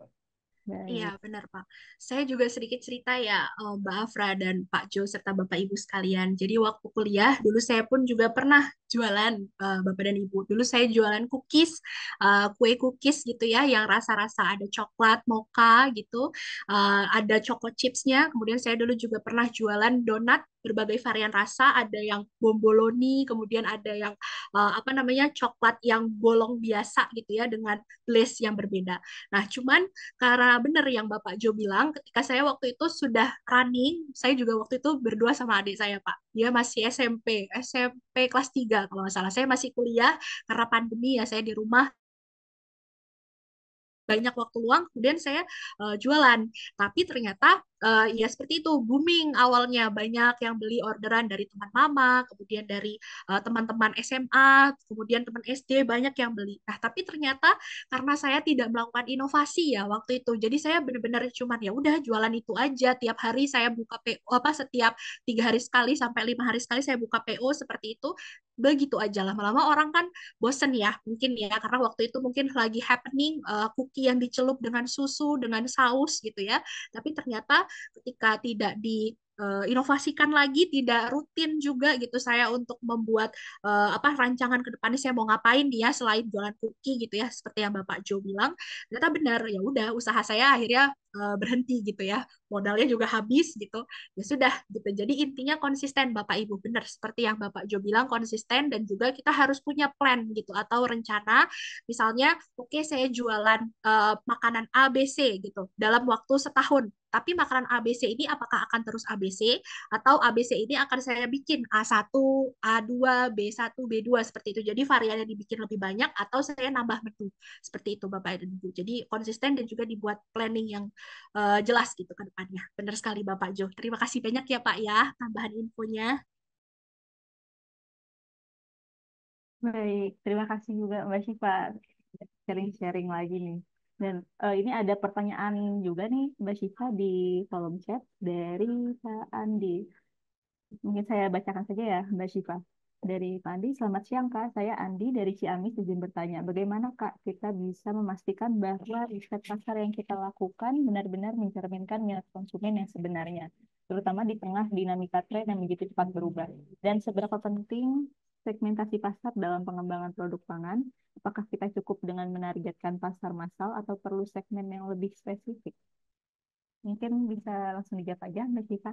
[SPEAKER 3] Iya, benar, Pak. Saya juga sedikit cerita ya, eh, Mbak Afra dan Pak Jo serta Bapak Ibu sekalian. Jadi waktu kuliah dulu saya pun juga pernah jualan uh, Bapak dan Ibu. Dulu saya jualan cookies, uh, kue cookies gitu ya, yang rasa-rasa ada coklat, mocha gitu, uh, ada choco chipsnya. Kemudian saya dulu juga pernah jualan donat berbagai varian rasa, ada yang bomboloni, kemudian ada yang uh, apa namanya coklat yang bolong biasa gitu ya dengan glaze yang berbeda. Nah, cuman karena benar yang Bapak Jo bilang, ketika saya waktu itu sudah running, saya juga waktu itu berdua sama adik saya Pak dia masih SMP SMP kelas 3 kalau nggak salah saya masih kuliah karena pandemi ya saya di rumah banyak waktu luang kemudian saya uh, jualan tapi ternyata uh, ya seperti itu booming awalnya banyak yang beli orderan dari teman mama kemudian dari teman eh, teman-teman SMA kemudian teman SD banyak yang beli nah tapi ternyata karena saya tidak melakukan inovasi ya waktu itu jadi saya benar-benar cuman ya udah jualan itu aja tiap hari saya buka PO apa setiap tiga hari sekali sampai lima hari sekali saya buka PO seperti itu begitu aja lama-lama orang kan bosen ya mungkin ya karena waktu itu mungkin lagi happening uh, cookie yang dicelup dengan susu dengan saus gitu ya tapi ternyata ketika tidak di uh, inovasikan lagi tidak rutin juga gitu saya untuk membuat uh, apa rancangan ke depannya saya mau ngapain dia ya, selain jualan cookie gitu ya seperti yang Bapak Joe bilang ternyata benar ya udah usaha saya akhirnya uh, berhenti gitu ya modalnya juga habis gitu ya sudah gitu jadi intinya konsisten Bapak Ibu benar seperti yang Bapak Joe bilang konsisten dan juga kita harus punya plan gitu atau rencana misalnya oke okay, saya jualan uh, makanan ABC gitu dalam waktu setahun tapi makanan ABC ini apakah akan terus ABC atau ABC ini akan saya bikin A1, A2, B1, B2 seperti itu. Jadi variannya dibikin lebih banyak atau saya nambah menu seperti itu Bapak dan Ibu. Jadi konsisten dan juga dibuat planning yang uh, jelas gitu ke depannya. Benar sekali Bapak Jo. Terima kasih banyak ya Pak ya tambahan infonya.
[SPEAKER 1] Baik, terima kasih juga Mbak Syifa sharing-sharing lagi nih. Dan uh, ini ada
[SPEAKER 6] pertanyaan juga nih Mbak Syifa di kolom chat dari Pak Andi. Mungkin saya bacakan saja ya Mbak Syifa. Dari Pak Andi, selamat siang Kak. Saya Andi dari Ciamis izin bertanya. Bagaimana Kak kita bisa memastikan bahwa riset pasar yang kita lakukan benar-benar mencerminkan minat konsumen yang sebenarnya? terutama di tengah dinamika tren yang begitu cepat berubah. Dan seberapa penting segmentasi pasar dalam pengembangan produk pangan? Apakah kita cukup dengan menargetkan pasar massal atau perlu segmen yang lebih spesifik? Mungkin bisa langsung dijawab aja, Mbak Cika.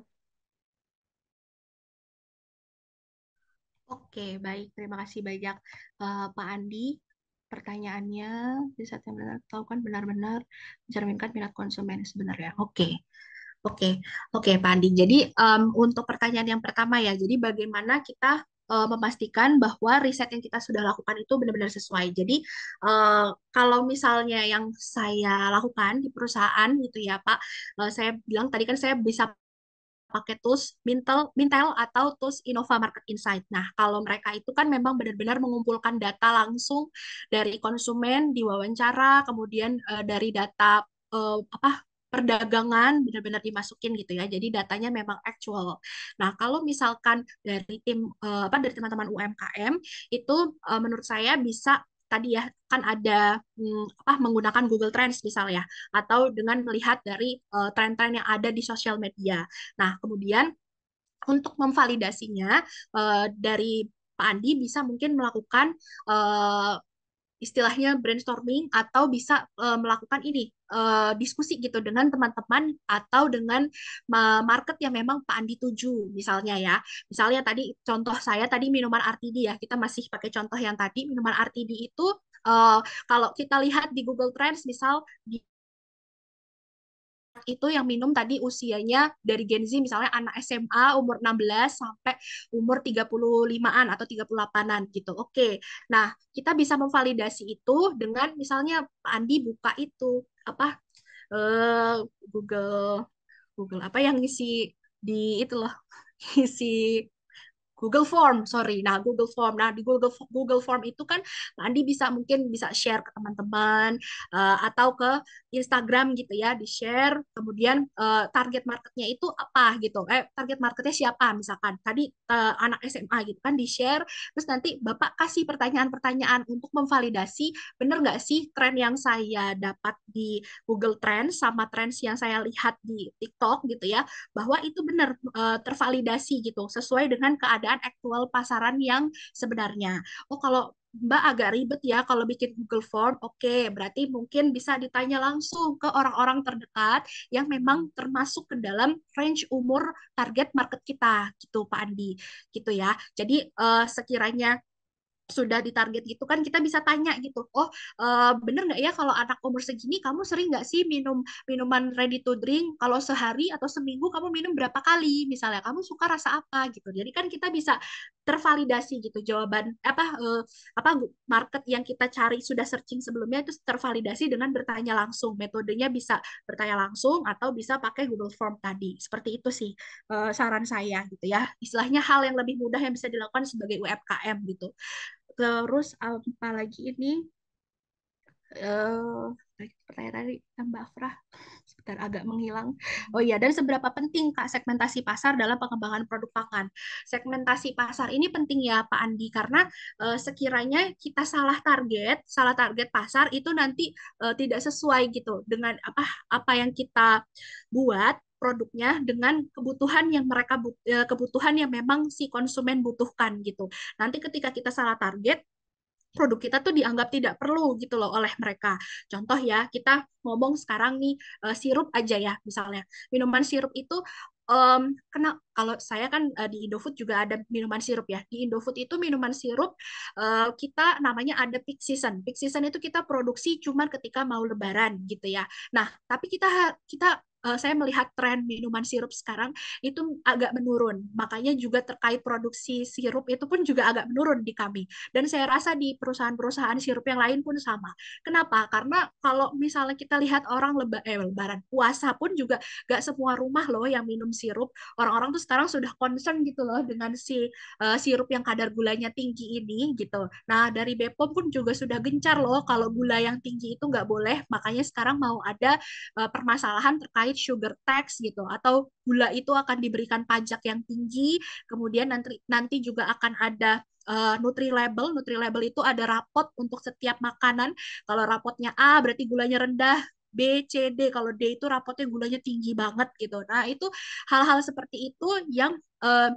[SPEAKER 3] Oke, baik. Terima kasih banyak uh, Pak Andi. Pertanyaannya bisa saya benar tahu kan benar-benar mencerminkan minat konsumen sebenarnya. Oke. Oke, oke Pak Andi. Jadi um, untuk pertanyaan yang pertama ya, jadi bagaimana kita uh, memastikan bahwa riset yang kita sudah lakukan itu benar-benar sesuai. Jadi uh, kalau misalnya yang saya lakukan di perusahaan gitu ya Pak, uh, saya bilang tadi kan saya bisa pakai tools Mintel, Mintel atau tools Innova Market Insight. Nah, kalau mereka itu kan memang benar-benar mengumpulkan data langsung dari konsumen di wawancara, kemudian uh, dari data uh, apa perdagangan benar-benar dimasukin gitu ya. Jadi datanya memang actual. Nah, kalau misalkan dari tim eh, apa dari teman-teman UMKM itu eh, menurut saya bisa tadi ya kan ada hmm, apa menggunakan Google Trends misalnya atau dengan melihat dari eh, tren-tren yang ada di sosial media. Nah, kemudian untuk memvalidasinya dari Pak Andi bisa mungkin melakukan istilahnya brainstorming atau bisa uh, melakukan ini uh, diskusi gitu dengan teman-teman atau dengan eh, market yang memang Pak Andi tuju misalnya ya misalnya tadi contoh saya tadi minuman RTD ya kita masih pakai contoh yang tadi minuman RTD itu uh, kalau kita lihat di Google Trends misal di itu yang minum tadi usianya dari Gen Z misalnya anak SMA umur 16 sampai umur 35-an atau 38-an gitu. Oke. Nah, kita bisa memvalidasi itu dengan misalnya Pak Andi buka itu apa uh, Google Google apa yang ngisi di itu loh isi Google Form, sorry. Nah, Google Form. Nah, di Google Google Form itu kan Pak Andi bisa mungkin bisa share ke teman-teman uh, atau ke Instagram gitu ya, di share. Kemudian uh, target marketnya itu apa gitu? Eh, target marketnya siapa misalkan? Tadi uh, anak SMA gitu kan di share. Terus nanti Bapak kasih pertanyaan-pertanyaan untuk memvalidasi benar nggak sih tren yang saya dapat di Google Trends sama trends yang saya lihat di TikTok gitu ya, bahwa itu benar uh, tervalidasi gitu sesuai dengan keadaan keadaan aktual pasaran yang sebenarnya. Oh, kalau Mbak agak ribet ya kalau bikin Google Form. Oke, berarti mungkin bisa ditanya langsung ke orang-orang terdekat yang memang termasuk ke dalam range umur target market kita gitu Pak Andi. Gitu ya. Jadi eh, sekiranya sudah ditarget gitu kan kita bisa tanya gitu oh uh, bener nggak ya kalau anak umur segini kamu sering nggak sih minum minuman ready to drink kalau sehari atau seminggu kamu minum berapa kali misalnya kamu suka rasa apa gitu jadi kan kita bisa tervalidasi gitu jawaban apa uh, apa market yang kita cari sudah searching sebelumnya itu tervalidasi dengan bertanya langsung metodenya bisa bertanya langsung atau bisa pakai Google Form tadi seperti itu sih uh, saran saya gitu ya istilahnya hal yang lebih mudah yang bisa dilakukan sebagai UMKM gitu terus apalagi ini uh, pertanyaan tadi Mbak Afrah sebentar agak menghilang. Oh iya, dan seberapa penting Kak segmentasi pasar dalam pengembangan produk pangan? Segmentasi pasar ini penting ya Pak Andi karena uh, sekiranya kita salah target, salah target pasar itu nanti uh, tidak sesuai gitu dengan apa apa yang kita buat produknya dengan kebutuhan yang mereka e, kebutuhan yang memang si konsumen butuhkan gitu. Nanti ketika kita salah target produk kita tuh dianggap tidak perlu gitu loh oleh mereka. Contoh ya, kita ngomong sekarang nih uh, sirup aja ya misalnya. Minuman sirup itu um, kena kalau saya kan uh, di Indofood juga ada minuman sirup ya. Di Indofood itu minuman sirup uh, kita namanya ada peak season. Peak season itu kita produksi cuma ketika mau lebaran gitu ya. Nah, tapi kita kita uh, saya melihat tren minuman sirup sekarang itu agak menurun. Makanya juga terkait produksi sirup itu pun juga agak menurun di kami. Dan saya rasa di perusahaan-perusahaan sirup yang lain pun sama. Kenapa? Karena kalau misalnya kita lihat orang leba, eh, lebaran puasa pun juga gak semua rumah loh yang minum sirup. Orang-orang tuh sekarang sudah concern gitu loh dengan si uh, sirup yang kadar gulanya tinggi ini gitu. Nah, dari Bepom pun juga sudah gencar loh kalau gula yang tinggi itu nggak boleh. Makanya sekarang mau ada uh, permasalahan terkait terkait sugar tax gitu atau gula itu akan diberikan pajak yang tinggi kemudian nanti nanti juga akan ada uh, eh, nutri label nutri label itu ada rapot untuk setiap makanan kalau rapotnya A berarti gulanya rendah B, C, D. Kalau D itu rapotnya gulanya tinggi banget gitu. Nah, itu hal-hal seperti itu yang uh,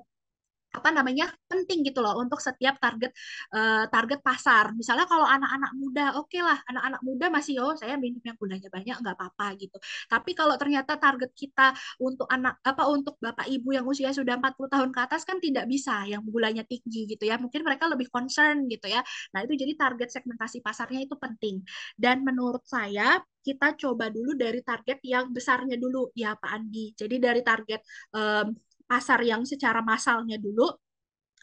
[SPEAKER 3] apa namanya penting gitu loh untuk setiap target uh, target pasar misalnya kalau anak-anak muda oke okay lah anak-anak muda masih oh saya minum yang gulanya banyak nggak apa-apa gitu tapi kalau ternyata target kita untuk anak apa untuk bapak ibu yang usia sudah 40 tahun ke atas kan tidak bisa yang gulanya tinggi gitu ya mungkin mereka lebih concern gitu ya nah itu jadi target segmentasi pasarnya itu penting dan menurut saya kita coba dulu dari target yang besarnya dulu ya Pak Andi. Jadi dari target um, pasar yang secara masalnya dulu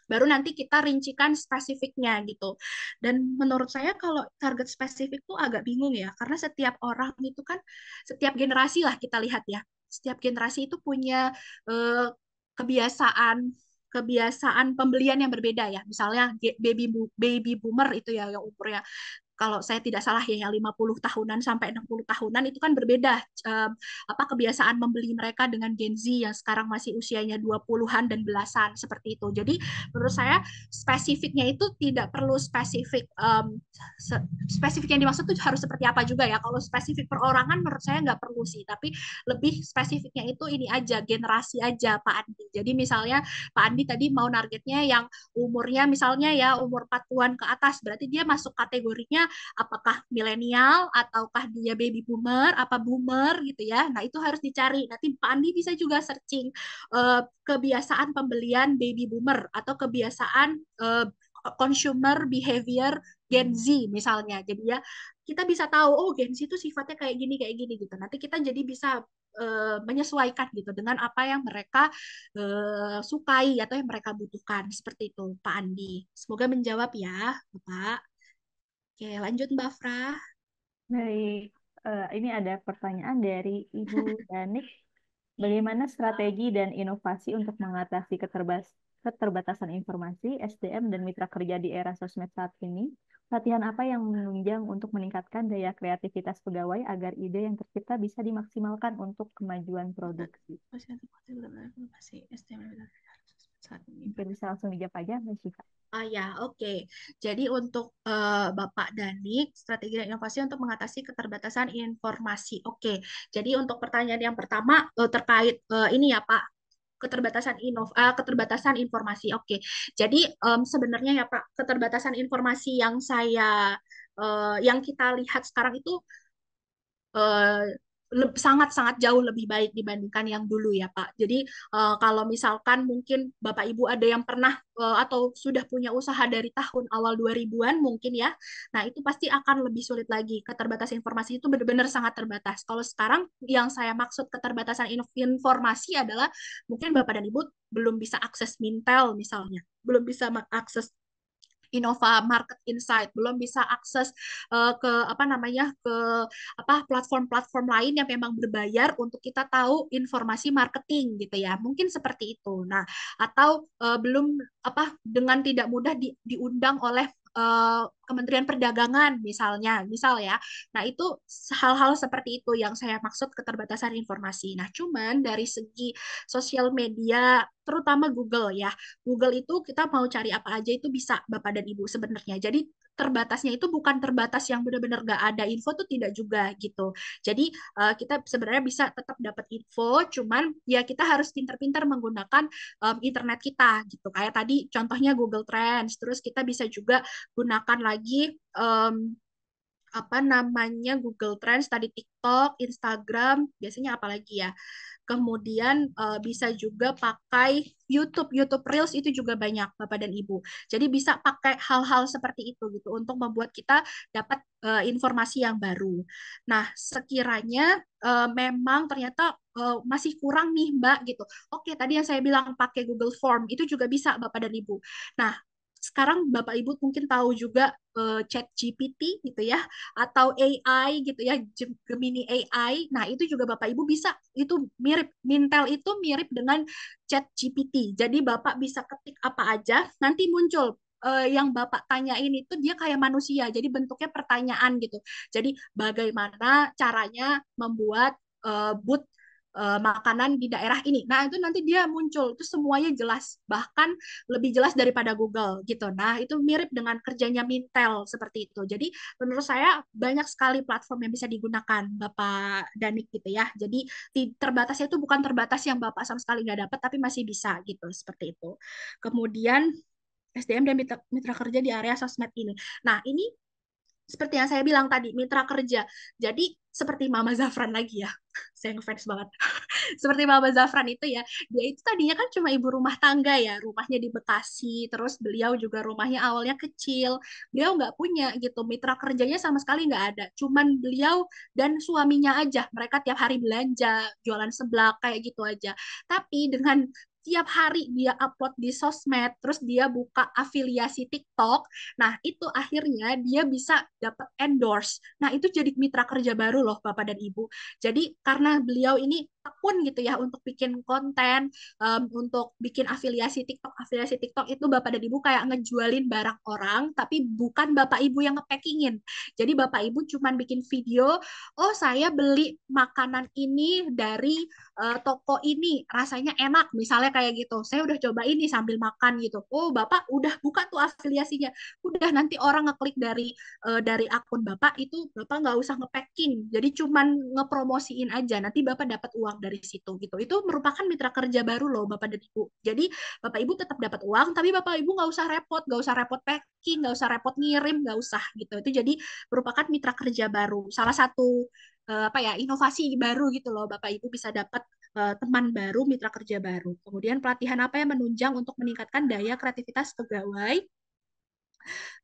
[SPEAKER 3] baru nanti kita rincikan spesifiknya gitu. Dan menurut saya kalau target spesifik tuh agak bingung ya, karena setiap orang itu kan setiap generasi lah kita lihat ya, setiap generasi itu punya eh, kebiasaan kebiasaan pembelian yang berbeda ya. Misalnya baby baby boomer itu ya yang umurnya kalau saya tidak salah ya 50 tahunan sampai 60 tahunan itu kan berbeda uh, apa kebiasaan membeli mereka dengan Gen Z yang sekarang masih usianya 20-an dan belasan seperti itu. Jadi menurut saya spesifiknya itu tidak perlu spesifik um, spesifik yang dimaksud itu harus seperti apa juga ya. Kalau spesifik perorangan menurut saya nggak perlu sih, tapi lebih spesifiknya itu ini aja generasi aja Pak Andi. Jadi misalnya Pak Andi tadi mau targetnya yang umurnya misalnya ya umur 40-an ke atas berarti dia masuk kategorinya apakah milenial ataukah dia baby boomer apa boomer gitu ya nah itu harus dicari nanti Pak Andi bisa juga searching uh, kebiasaan pembelian baby boomer atau kebiasaan uh, consumer behavior Gen Z misalnya. Jadi ya kita bisa tahu oh Gen Z itu sifatnya kayak gini kayak gini gitu. Nanti kita jadi bisa eh, menyesuaikan gitu dengan apa yang mereka uh, sukai atau yang mereka butuhkan seperti itu Pak Andi. Semoga menjawab ya Bapak. Oke, lanjut Mbak Fra. Baik, uh, ini ada pertanyaan dari
[SPEAKER 6] Ibu Danik. Bagaimana strategi dan inovasi untuk mengatasi keterbas keterbatasan informasi, SDM, dan mitra kerja di era sosmed saat ini? Latihan apa yang menunjang untuk meningkatkan daya kreativitas pegawai agar ide yang tercipta bisa dimaksimalkan untuk kemajuan produksi?
[SPEAKER 3] saat ini. Mungkin bisa langsung
[SPEAKER 6] dijawab aja, Mbak
[SPEAKER 3] Oh ya, oke. Okay. Jadi untuk uh, Bapak Dani, strategi dan inovasi untuk mengatasi keterbatasan informasi. Oke. Okay. Jadi untuk pertanyaan yang pertama uh, terkait uh, ini ya Pak, keterbatasan inov uh, keterbatasan informasi. Oke. Okay. Jadi um, sebenarnya ya Pak, keterbatasan informasi yang saya uh, yang kita lihat sekarang itu uh, sangat-sangat jauh lebih baik dibandingkan yang dulu ya Pak. Jadi uh, kalau misalkan mungkin Bapak Ibu ada yang pernah uh, atau sudah punya usaha dari tahun awal 2000-an mungkin ya. Nah, itu pasti akan lebih sulit lagi. Keterbatasan informasi itu benar-benar sangat terbatas. Kalau sekarang yang saya maksud keterbatasan informasi adalah mungkin Bapak dan Ibu belum bisa akses Mintel misalnya, belum bisa akses Innova Market Insight, belum bisa akses uh, ke apa namanya ke apa platform-platform lain yang memang berbayar untuk kita tahu informasi marketing gitu ya. Mungkin seperti itu. Nah, atau uh, belum apa dengan tidak mudah di, diundang oleh eh, Kementerian Perdagangan misalnya, misal ya. Nah, itu hal-hal seperti itu yang saya maksud keterbatasan informasi. Nah, cuman dari segi sosial media terutama Google ya. Google itu kita mau cari apa aja itu bisa Bapak dan Ibu sebenarnya. Jadi terbatasnya itu bukan terbatas yang benar-benar gak ada info tuh tidak juga gitu. Jadi uh, kita sebenarnya bisa tetap dapat info, cuman ya kita harus pintar-pintar menggunakan um, internet kita gitu. Kayak tadi contohnya Google Trends, terus kita bisa juga gunakan lagi lagi um, apa namanya Google Trends tadi TikTok, Instagram, biasanya apalagi ya. Kemudian uh, bisa juga pakai YouTube, YouTube Reels itu juga banyak Bapak dan Ibu. Jadi bisa pakai hal-hal seperti itu gitu untuk membuat kita dapat uh, informasi yang baru. Nah, sekiranya uh, memang ternyata uh, masih kurang nih Mbak gitu. Oke, tadi yang saya bilang pakai Google Form itu juga bisa Bapak dan Ibu. Nah, sekarang Bapak Ibu mungkin tahu juga uh, eh, chat GPT gitu ya atau AI gitu ya Gemini AI nah itu juga Bapak Ibu bisa itu mirip Mintel itu mirip dengan chat GPT jadi Bapak bisa ketik apa aja nanti muncul uh, yang Bapak tanyain itu dia kayak manusia jadi bentuknya pertanyaan gitu jadi bagaimana caranya membuat uh, eh, boot Eh, makanan di daerah ini. Nah, itu nanti dia muncul, itu semuanya jelas, bahkan lebih jelas daripada Google gitu. Nah, itu mirip dengan kerjanya Mintel seperti itu. Jadi, menurut saya banyak sekali platform yang bisa digunakan Bapak Danik gitu ya. Jadi, terbatasnya itu bukan terbatas yang Bapak sama sekali nggak dapat, tapi masih bisa gitu, seperti itu. Kemudian SDM dan mitra, mitra kerja di area sosmed ini. Nah, ini seperti yang saya bilang tadi, mitra kerja. Jadi seperti Mama Zafran lagi ya. Saya ngefans banget. seperti Mama Zafran itu ya, dia itu tadinya kan cuma ibu rumah tangga ya, rumahnya di Bekasi, terus beliau juga rumahnya awalnya kecil. Beliau nggak punya gitu, mitra kerjanya sama sekali nggak ada. Cuman beliau dan suaminya aja, mereka tiap hari belanja, jualan seblak, kayak gitu aja. Tapi dengan setiap hari dia upload di sosmed, terus dia buka afiliasi TikTok, nah itu akhirnya dia bisa dapat endorse. Nah itu jadi mitra kerja baru loh Bapak dan Ibu. Jadi karena beliau ini pun gitu ya untuk bikin konten, um, untuk bikin afiliasi TikTok, afiliasi TikTok itu Bapak dan Ibu kayak ngejualin barang orang, tapi bukan Bapak Ibu yang ngepackingin. Jadi Bapak Ibu cuman bikin video, oh saya beli makanan ini dari uh, toko ini, rasanya enak, misalnya kayak gitu. Saya udah coba ini sambil makan gitu. Oh Bapak udah buka tuh afiliasinya, udah nanti orang ngeklik dari uh, dari akun Bapak itu Bapak nggak usah ngepacking, jadi cuman ngepromosiin aja. Nanti Bapak dapat uang dari situ gitu. Itu merupakan mitra kerja baru loh Bapak dan Ibu. Jadi Bapak Ibu tetap dapat uang, tapi Bapak Ibu nggak usah repot, nggak usah repot packing, nggak usah repot ngirim, nggak usah gitu. Itu jadi merupakan mitra kerja baru. Salah satu eh, apa ya inovasi baru gitu loh Bapak Ibu bisa dapat eh, teman baru, mitra kerja baru. Kemudian pelatihan apa yang menunjang untuk meningkatkan daya kreativitas pegawai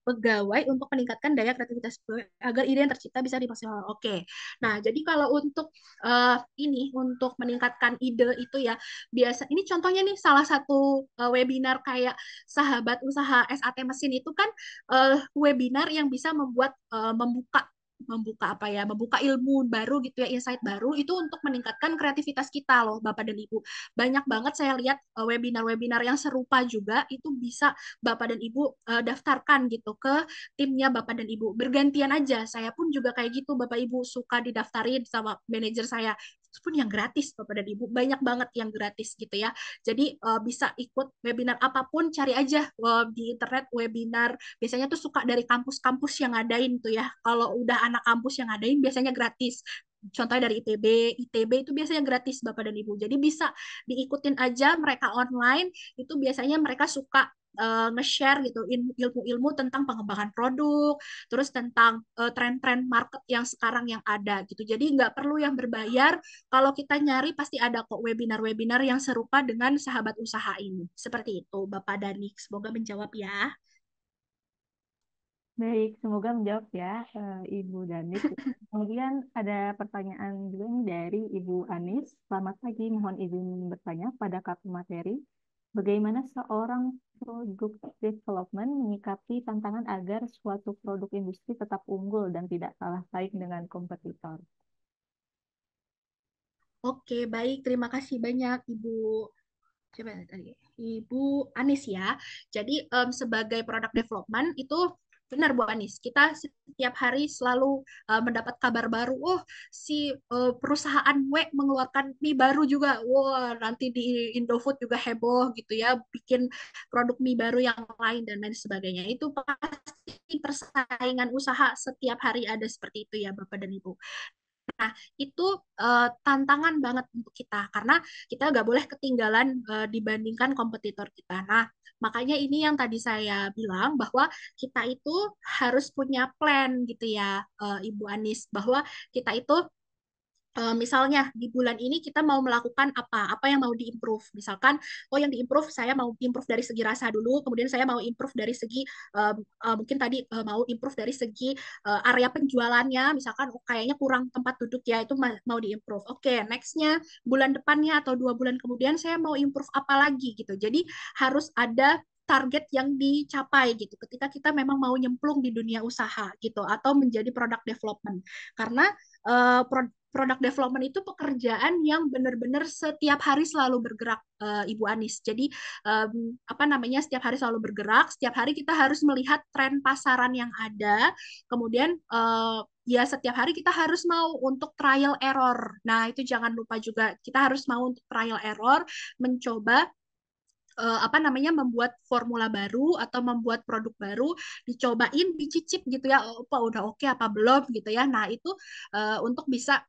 [SPEAKER 3] pegawai untuk meningkatkan daya kreativitas agar ide yang tercipta bisa dimaksimalkan. Oke. Okay. Nah, jadi kalau untuk uh, ini untuk meningkatkan ide itu ya biasa ini contohnya nih salah satu uh, webinar kayak sahabat usaha SAT mesin itu kan uh, webinar yang bisa membuat uh, membuka membuka apa ya membuka ilmu baru gitu ya insight baru itu untuk meningkatkan kreativitas kita loh Bapak dan Ibu banyak banget saya lihat eh, webinar-webinar yang serupa juga itu bisa Bapak dan Ibu eh, daftarkan gitu ke timnya Bapak dan Ibu bergantian aja saya pun juga kayak gitu Bapak Ibu suka didaftarin sama manajer saya pun yang gratis Bapak dan Ibu. Banyak banget yang gratis gitu ya. Jadi uh, bisa ikut webinar apapun cari aja uh, di internet webinar. Biasanya tuh suka dari kampus-kampus yang ngadain tuh ya. Kalau udah anak kampus yang ngadain biasanya gratis contohnya dari ITB, ITB itu biasanya gratis Bapak dan Ibu. Jadi bisa diikutin aja mereka online, itu biasanya mereka suka uh, nge-share gitu ilmu-ilmu tentang pengembangan produk, terus tentang uh, eh, tren-tren market yang sekarang yang ada gitu. Jadi nggak perlu yang berbayar. Kalau kita nyari pasti ada kok webinar-webinar yang serupa dengan sahabat usaha ini. Seperti itu, Bapak Dani. Semoga menjawab ya.
[SPEAKER 6] Baik, semoga menjawab ya eh, Ibu Danik. Kemudian ada pertanyaan juga nih dari Ibu Anis. Selamat pagi, mohon izin bertanya pada kartu materi. Bagaimana seorang produk development menyikapi tantangan agar suatu produk industri tetap unggul dan tidak kalah saing dengan kompetitor?
[SPEAKER 3] Oke, baik. Terima kasih banyak Ibu Coba tadi Ibu Anis ya. Jadi um, sebagai product development itu Benar Bu Anis, kita setiap hari selalu uh, mendapat kabar baru. Oh, si uh, perusahaan W mengeluarkan mie baru juga. Wah, wow, nanti di Indofood juga heboh gitu ya, bikin produk mie baru yang lain dan lain sebagainya. Itu pasti persaingan usaha setiap hari ada seperti itu ya Bapak dan Ibu. Nah, itu uh, tantangan banget untuk kita karena kita nggak boleh ketinggalan uh, dibandingkan kompetitor kita. Nah, makanya ini yang tadi saya bilang bahwa kita itu harus punya plan gitu ya, uh, Ibu Anis, bahwa kita itu Eh, misalnya di bulan ini kita mau melakukan apa, apa yang mau diimprove. Misalkan, oh yang diimprove saya mau improve dari segi rasa dulu, kemudian saya mau improve dari segi uh, uh, mungkin tadi uh, mau improve dari segi uh, area penjualannya, misalkan oh, kayaknya kurang tempat duduk ya itu ma mau diimprove. Oke, okay, nextnya bulan depannya atau dua bulan kemudian saya mau improve apa lagi gitu. Jadi harus ada target yang dicapai gitu ketika kita memang mau nyemplung di dunia usaha gitu atau menjadi product development karena uh, pro product development itu pekerjaan yang benar-benar setiap hari selalu bergerak uh, Ibu Anis. Jadi um, apa namanya setiap hari selalu bergerak, setiap hari kita harus melihat tren pasaran yang ada, kemudian uh, ya setiap hari kita harus mau untuk trial error. Nah, itu jangan lupa juga kita harus mau untuk trial error, mencoba eh, apa namanya membuat formula baru atau membuat produk baru dicobain dicicip gitu ya oh, apa udah oke okay, apa belum gitu ya nah itu uh, untuk bisa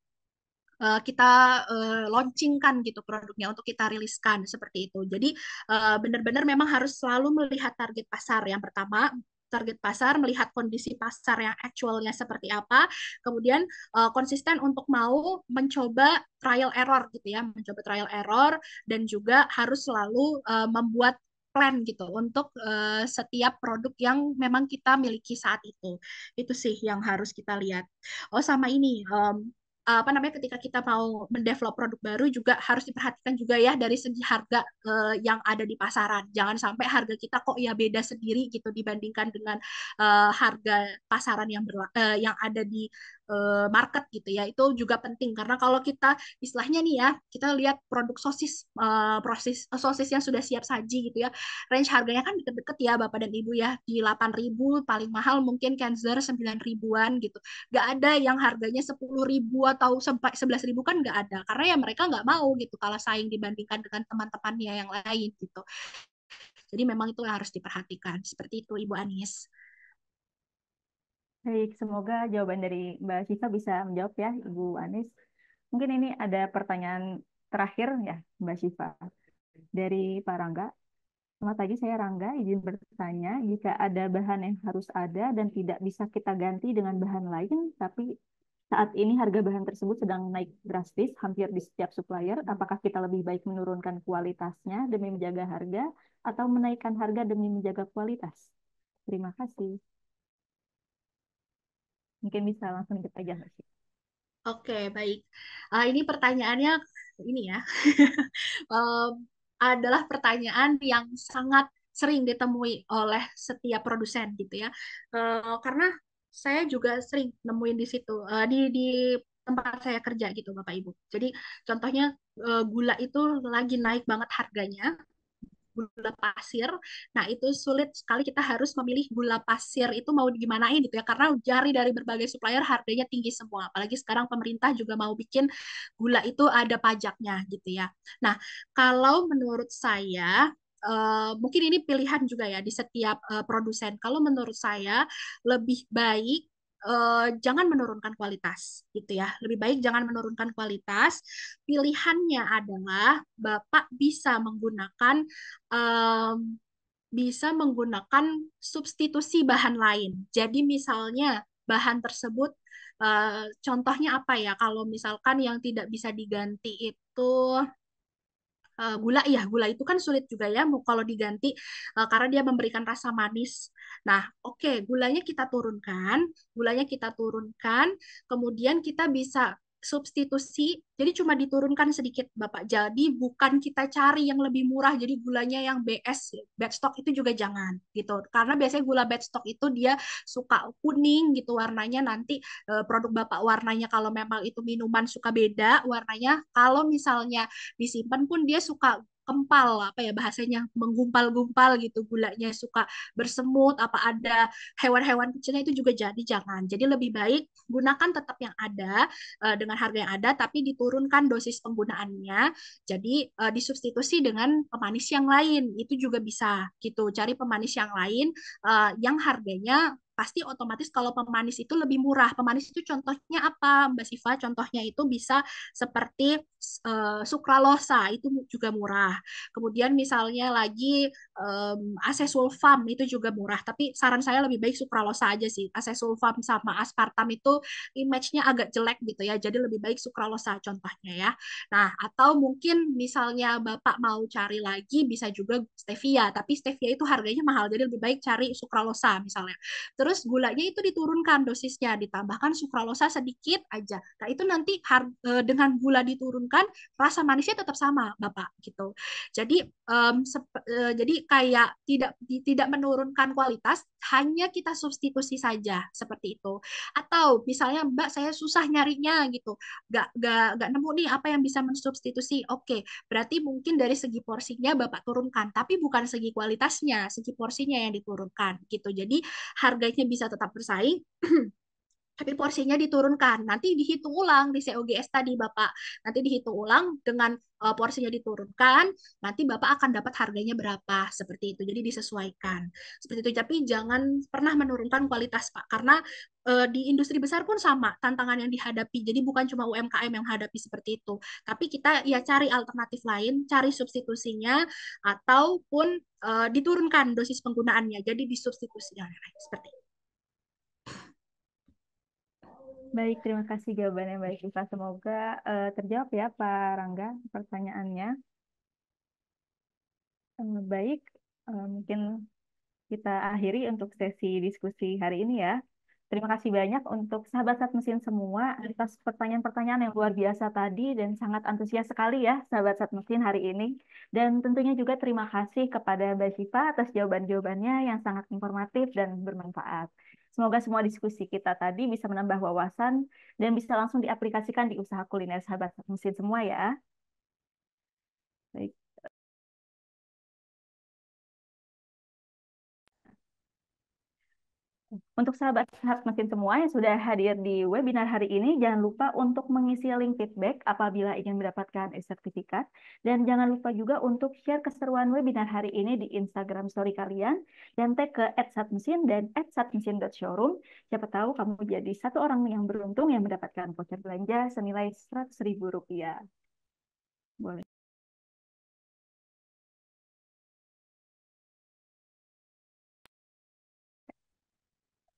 [SPEAKER 3] uh, kita uh, launchingkan gitu produknya untuk kita riliskan seperti itu. Jadi uh, benar-benar memang harus selalu melihat target pasar yang pertama target pasar, melihat kondisi pasar yang actualnya seperti apa, kemudian uh, konsisten untuk mau mencoba trial error gitu ya, mencoba trial error dan juga harus selalu uh, membuat plan gitu untuk uh, setiap produk yang memang kita miliki saat itu. Itu sih yang harus kita lihat. Oh sama ini um, apa namanya ketika kita mau mendevelop produk baru juga harus diperhatikan juga ya dari segi harga uh, yang ada di pasaran. Jangan sampai harga kita kok ya beda sendiri gitu dibandingkan dengan uh, harga pasaran yang berla uh, yang ada di uh, market gitu ya itu juga penting karena kalau kita istilahnya nih ya kita lihat produk sosis uh, proses uh, sosis yang sudah siap saji gitu ya range harganya kan deket-deket ya bapak dan ibu ya di delapan ribu paling mahal mungkin cancer sembilan ribuan gitu nggak ada yang harganya sepuluh ribu atau sampai sebelas ribu kan nggak ada karena ya mereka nggak mau gitu kalau saing dibandingkan dengan teman-temannya yang lain gitu jadi memang itu harus diperhatikan seperti itu Ibu anies. Baik,
[SPEAKER 6] semoga jawaban dari Mbak Siva bisa menjawab ya, Ibu Anis. Mungkin ini ada pertanyaan terakhir ya, Mbak Siva. Dari Pak Rangga. Selamat pagi, saya Rangga. Izin bertanya, jika ada bahan yang harus ada dan tidak bisa kita ganti dengan bahan lain, tapi saat ini harga bahan tersebut sedang naik drastis hampir di setiap supplier, apakah kita lebih baik menurunkan kualitasnya demi menjaga harga atau menaikkan harga demi menjaga kualitas? Terima kasih. Mungkin bisa langsung kita aja
[SPEAKER 3] Oke, okay, baik. Uh, ini pertanyaannya ini ya. um, adalah pertanyaan yang sangat sering ditemui oleh setiap produsen gitu ya. Uh, karena saya juga sering nemuin di situ uh, di di tempat saya kerja gitu Bapak Ibu. Jadi contohnya uh, gula itu lagi naik banget harganya gula pasir. Nah, itu sulit sekali kita harus memilih gula pasir itu mau gimanain gitu ya karena jari dari berbagai supplier harganya tinggi semua. Apalagi sekarang pemerintah juga mau bikin gula itu ada pajaknya gitu ya. Nah, kalau menurut saya Uh, mungkin ini pilihan juga ya di setiap uh, produsen. Kalau menurut saya lebih baik uh, jangan menurunkan kualitas gitu ya. Lebih baik jangan menurunkan kualitas. Pilihannya adalah Bapak bisa menggunakan um, bisa menggunakan substitusi bahan lain. Jadi misalnya bahan tersebut uh, contohnya apa ya? Kalau misalkan yang tidak bisa diganti itu uh, gula ya gula itu kan sulit juga ya kalau diganti eh, karena dia memberikan rasa manis nah oke okay, gulanya kita turunkan gulanya kita turunkan kemudian kita bisa substitusi. Jadi cuma diturunkan sedikit, Bapak. Jadi bukan kita cari yang lebih murah, jadi gulanya yang BS, bad stock itu juga jangan gitu. Karena biasanya gula bad stock itu dia suka kuning gitu warnanya nanti eh, produk Bapak warnanya kalau memang itu minuman suka beda warnanya. Kalau misalnya disimpan pun dia suka kempal apa ya bahasanya menggumpal-gumpal gitu gulanya suka bersemut apa ada hewan-hewan kecilnya itu juga jadi jangan jadi lebih baik gunakan tetap yang ada uh, dengan harga yang ada tapi diturunkan dosis penggunaannya jadi uh, disubstitusi dengan pemanis yang lain itu juga bisa gitu cari pemanis yang lain uh, yang harganya pasti otomatis kalau pemanis itu lebih murah. Pemanis itu contohnya apa, Mbak Siva? Contohnya itu bisa seperti uh, sukralosa, itu juga murah. Kemudian misalnya lagi um, eh, asesulfam itu juga murah, tapi saran saya lebih baik sukralosa aja sih. Asesulfam sama aspartam itu image-nya agak jelek gitu ya, jadi lebih baik sukralosa contohnya ya. Nah, atau mungkin misalnya Bapak mau cari lagi bisa juga stevia, tapi stevia itu harganya mahal, jadi lebih baik cari sukralosa misalnya. Terus terus gulanya itu diturunkan dosisnya, ditambahkan sukralosa sedikit aja. Nah, itu nanti e, dengan gula diturunkan, rasa manisnya tetap sama, Bapak, gitu. Jadi um, uh, jadi kayak tidak tidak menurunkan kualitas, hanya kita substitusi saja seperti itu. Atau misalnya Mbak saya susah nyarinya gitu, gak gak gak nemu nih apa yang bisa mensubstitusi. Oke, berarti mungkin dari segi porsinya Bapak turunkan, tapi bukan segi kualitasnya, segi porsinya yang diturunkan gitu. Jadi harga tarifnya bisa tetap bersaing, tapi porsinya diturunkan. Nanti dihitung ulang di COGS tadi Bapak. Nanti dihitung ulang dengan uh, porsinya diturunkan, nanti Bapak akan dapat harganya berapa seperti itu. Jadi disesuaikan. Seperti itu tapi jangan pernah menurunkan kualitas Pak karena uh, di industri besar pun sama tantangan yang dihadapi. Jadi bukan cuma UMKM yang hadapi seperti itu, tapi kita ya cari alternatif lain, cari substitusinya ataupun uh, diturunkan dosis penggunaannya. Jadi disubstitusinya. seperti itu.
[SPEAKER 6] Baik, terima kasih jawabannya baik Siva Semoga uh, terjawab ya Pak Rangga pertanyaannya. Um, baik, uh, mungkin kita akhiri untuk sesi diskusi hari ini ya. Terima kasih banyak untuk sahabat-sahabat mesin semua atas pertanyaan-pertanyaan yang luar biasa tadi dan sangat antusias sekali ya sahabat-sahabat mesin hari ini. Dan tentunya juga terima kasih kepada Mbak Siva atas jawaban-jawabannya yang sangat informatif dan bermanfaat. Semoga semua diskusi kita tadi bisa menambah wawasan dan bisa langsung diaplikasikan di usaha kuliner sahabat mesin semua ya.
[SPEAKER 1] Baik. Untuk sahabat sehat mesin semua yang
[SPEAKER 6] sudah hadir di webinar hari ini, jangan lupa untuk mengisi link feedback apabila ingin mendapatkan sertifikat. Dan jangan lupa juga untuk share keseruan webinar hari ini di Instagram story kalian dan tag ke @satmesin dan @satmesin.showroom. Siapa tahu kamu
[SPEAKER 1] jadi satu orang yang beruntung yang mendapatkan voucher belanja senilai Rp100.000. Boleh.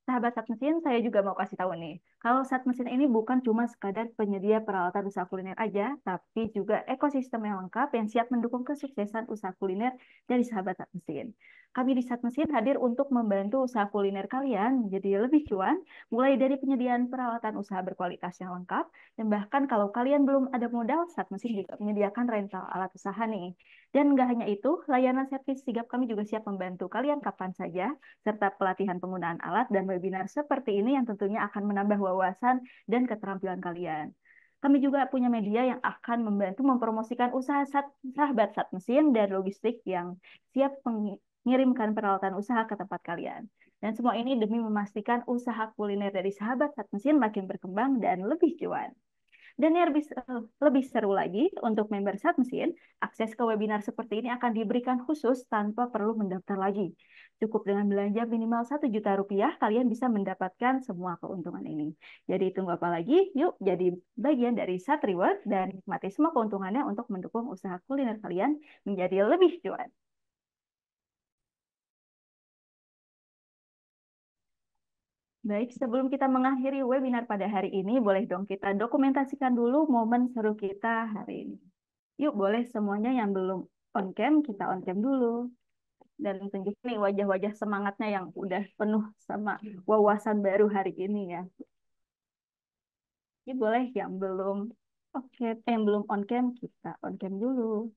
[SPEAKER 1] sahabat mesin, saya juga mau kasih
[SPEAKER 6] tahu nih kalau saat mesin ini bukan cuma sekadar penyedia peralatan usaha kuliner aja, tapi juga ekosistem yang lengkap yang siap mendukung kesuksesan usaha kuliner dari sahabat saat mesin. Kami di saat mesin hadir untuk membantu usaha kuliner kalian menjadi lebih cuan, mulai dari penyediaan peralatan usaha berkualitas yang lengkap, dan bahkan kalau kalian belum ada modal, saat mesin juga menyediakan rental alat usaha nih. Dan nggak hanya itu, layanan servis sigap kami juga siap membantu kalian kapan saja, serta pelatihan penggunaan alat dan webinar seperti ini yang tentunya akan menambah wawasan dan keterampilan kalian. Kami juga punya media yang akan membantu mempromosikan usaha sat, sahabat sat mesin dan logistik yang siap mengirimkan peralatan usaha ke tempat kalian. Dan semua ini demi memastikan usaha kuliner dari sahabat sat mesin makin berkembang dan lebih cuan. Dan yang lebih, eh, lebih seru lagi, untuk member Sat Mesin, akses ke webinar seperti ini akan diberikan khusus tanpa perlu mendaftar lagi. Cukup dengan belanja minimal 1 juta rupiah, kalian bisa mendapatkan semua keuntungan ini. Jadi tunggu apa lagi? Yuk jadi bagian dari Satriwork dan nikmati semua keuntungannya untuk mendukung usaha kuliner kalian menjadi lebih cuan. Baik, sebelum kita mengakhiri webinar pada hari ini, boleh dong kita dokumentasikan dulu momen seru kita hari ini. Yuk, boleh semuanya yang belum on cam, kita on cam dulu dan tunjuk nih wajah-wajah semangatnya yang udah penuh sama wawasan baru hari ini ya.
[SPEAKER 1] Ini boleh yang belum oke, eh, okay, yang belum on cam kita on cam dulu.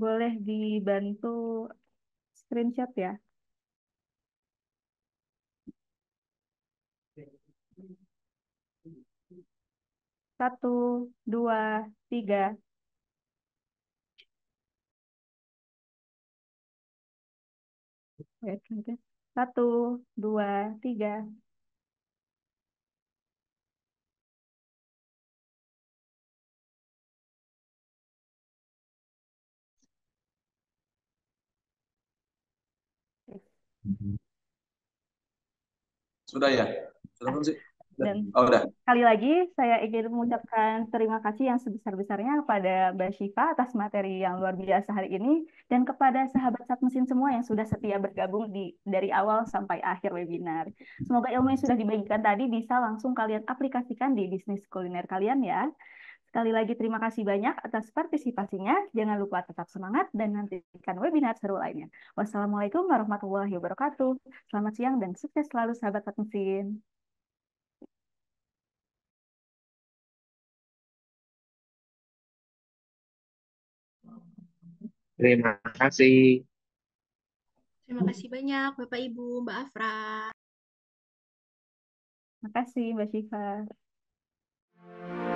[SPEAKER 1] Boleh dibantu screenshot ya? Satu, dua, tiga. Satu, dua, tiga. Mm-hmm. Sudah ya? Sudah belum sih?
[SPEAKER 7] Dan oh, udah.
[SPEAKER 6] sekali lagi saya ingin mengucapkan terima kasih yang sebesar-besarnya kepada Mbak Syifa atas materi yang luar biasa hari ini dan kepada sahabat sat mesin semua yang sudah setia bergabung di dari awal sampai akhir webinar. Semoga ilmu yang sudah dibagikan tadi bisa langsung kalian aplikasikan di bisnis kuliner kalian ya. Sekali lagi terima kasih banyak atas partisipasinya. Jangan lupa tetap semangat dan nantikan webinar seru lainnya. Wassalamualaikum warahmatullahi wabarakatuh. Selamat siang dan sukses selalu
[SPEAKER 1] sahabat Tatmesin. Terima kasih.
[SPEAKER 3] Terima kasih banyak Bapak Ibu, Mbak Afra.
[SPEAKER 6] Terima kasih Mbak Syifa.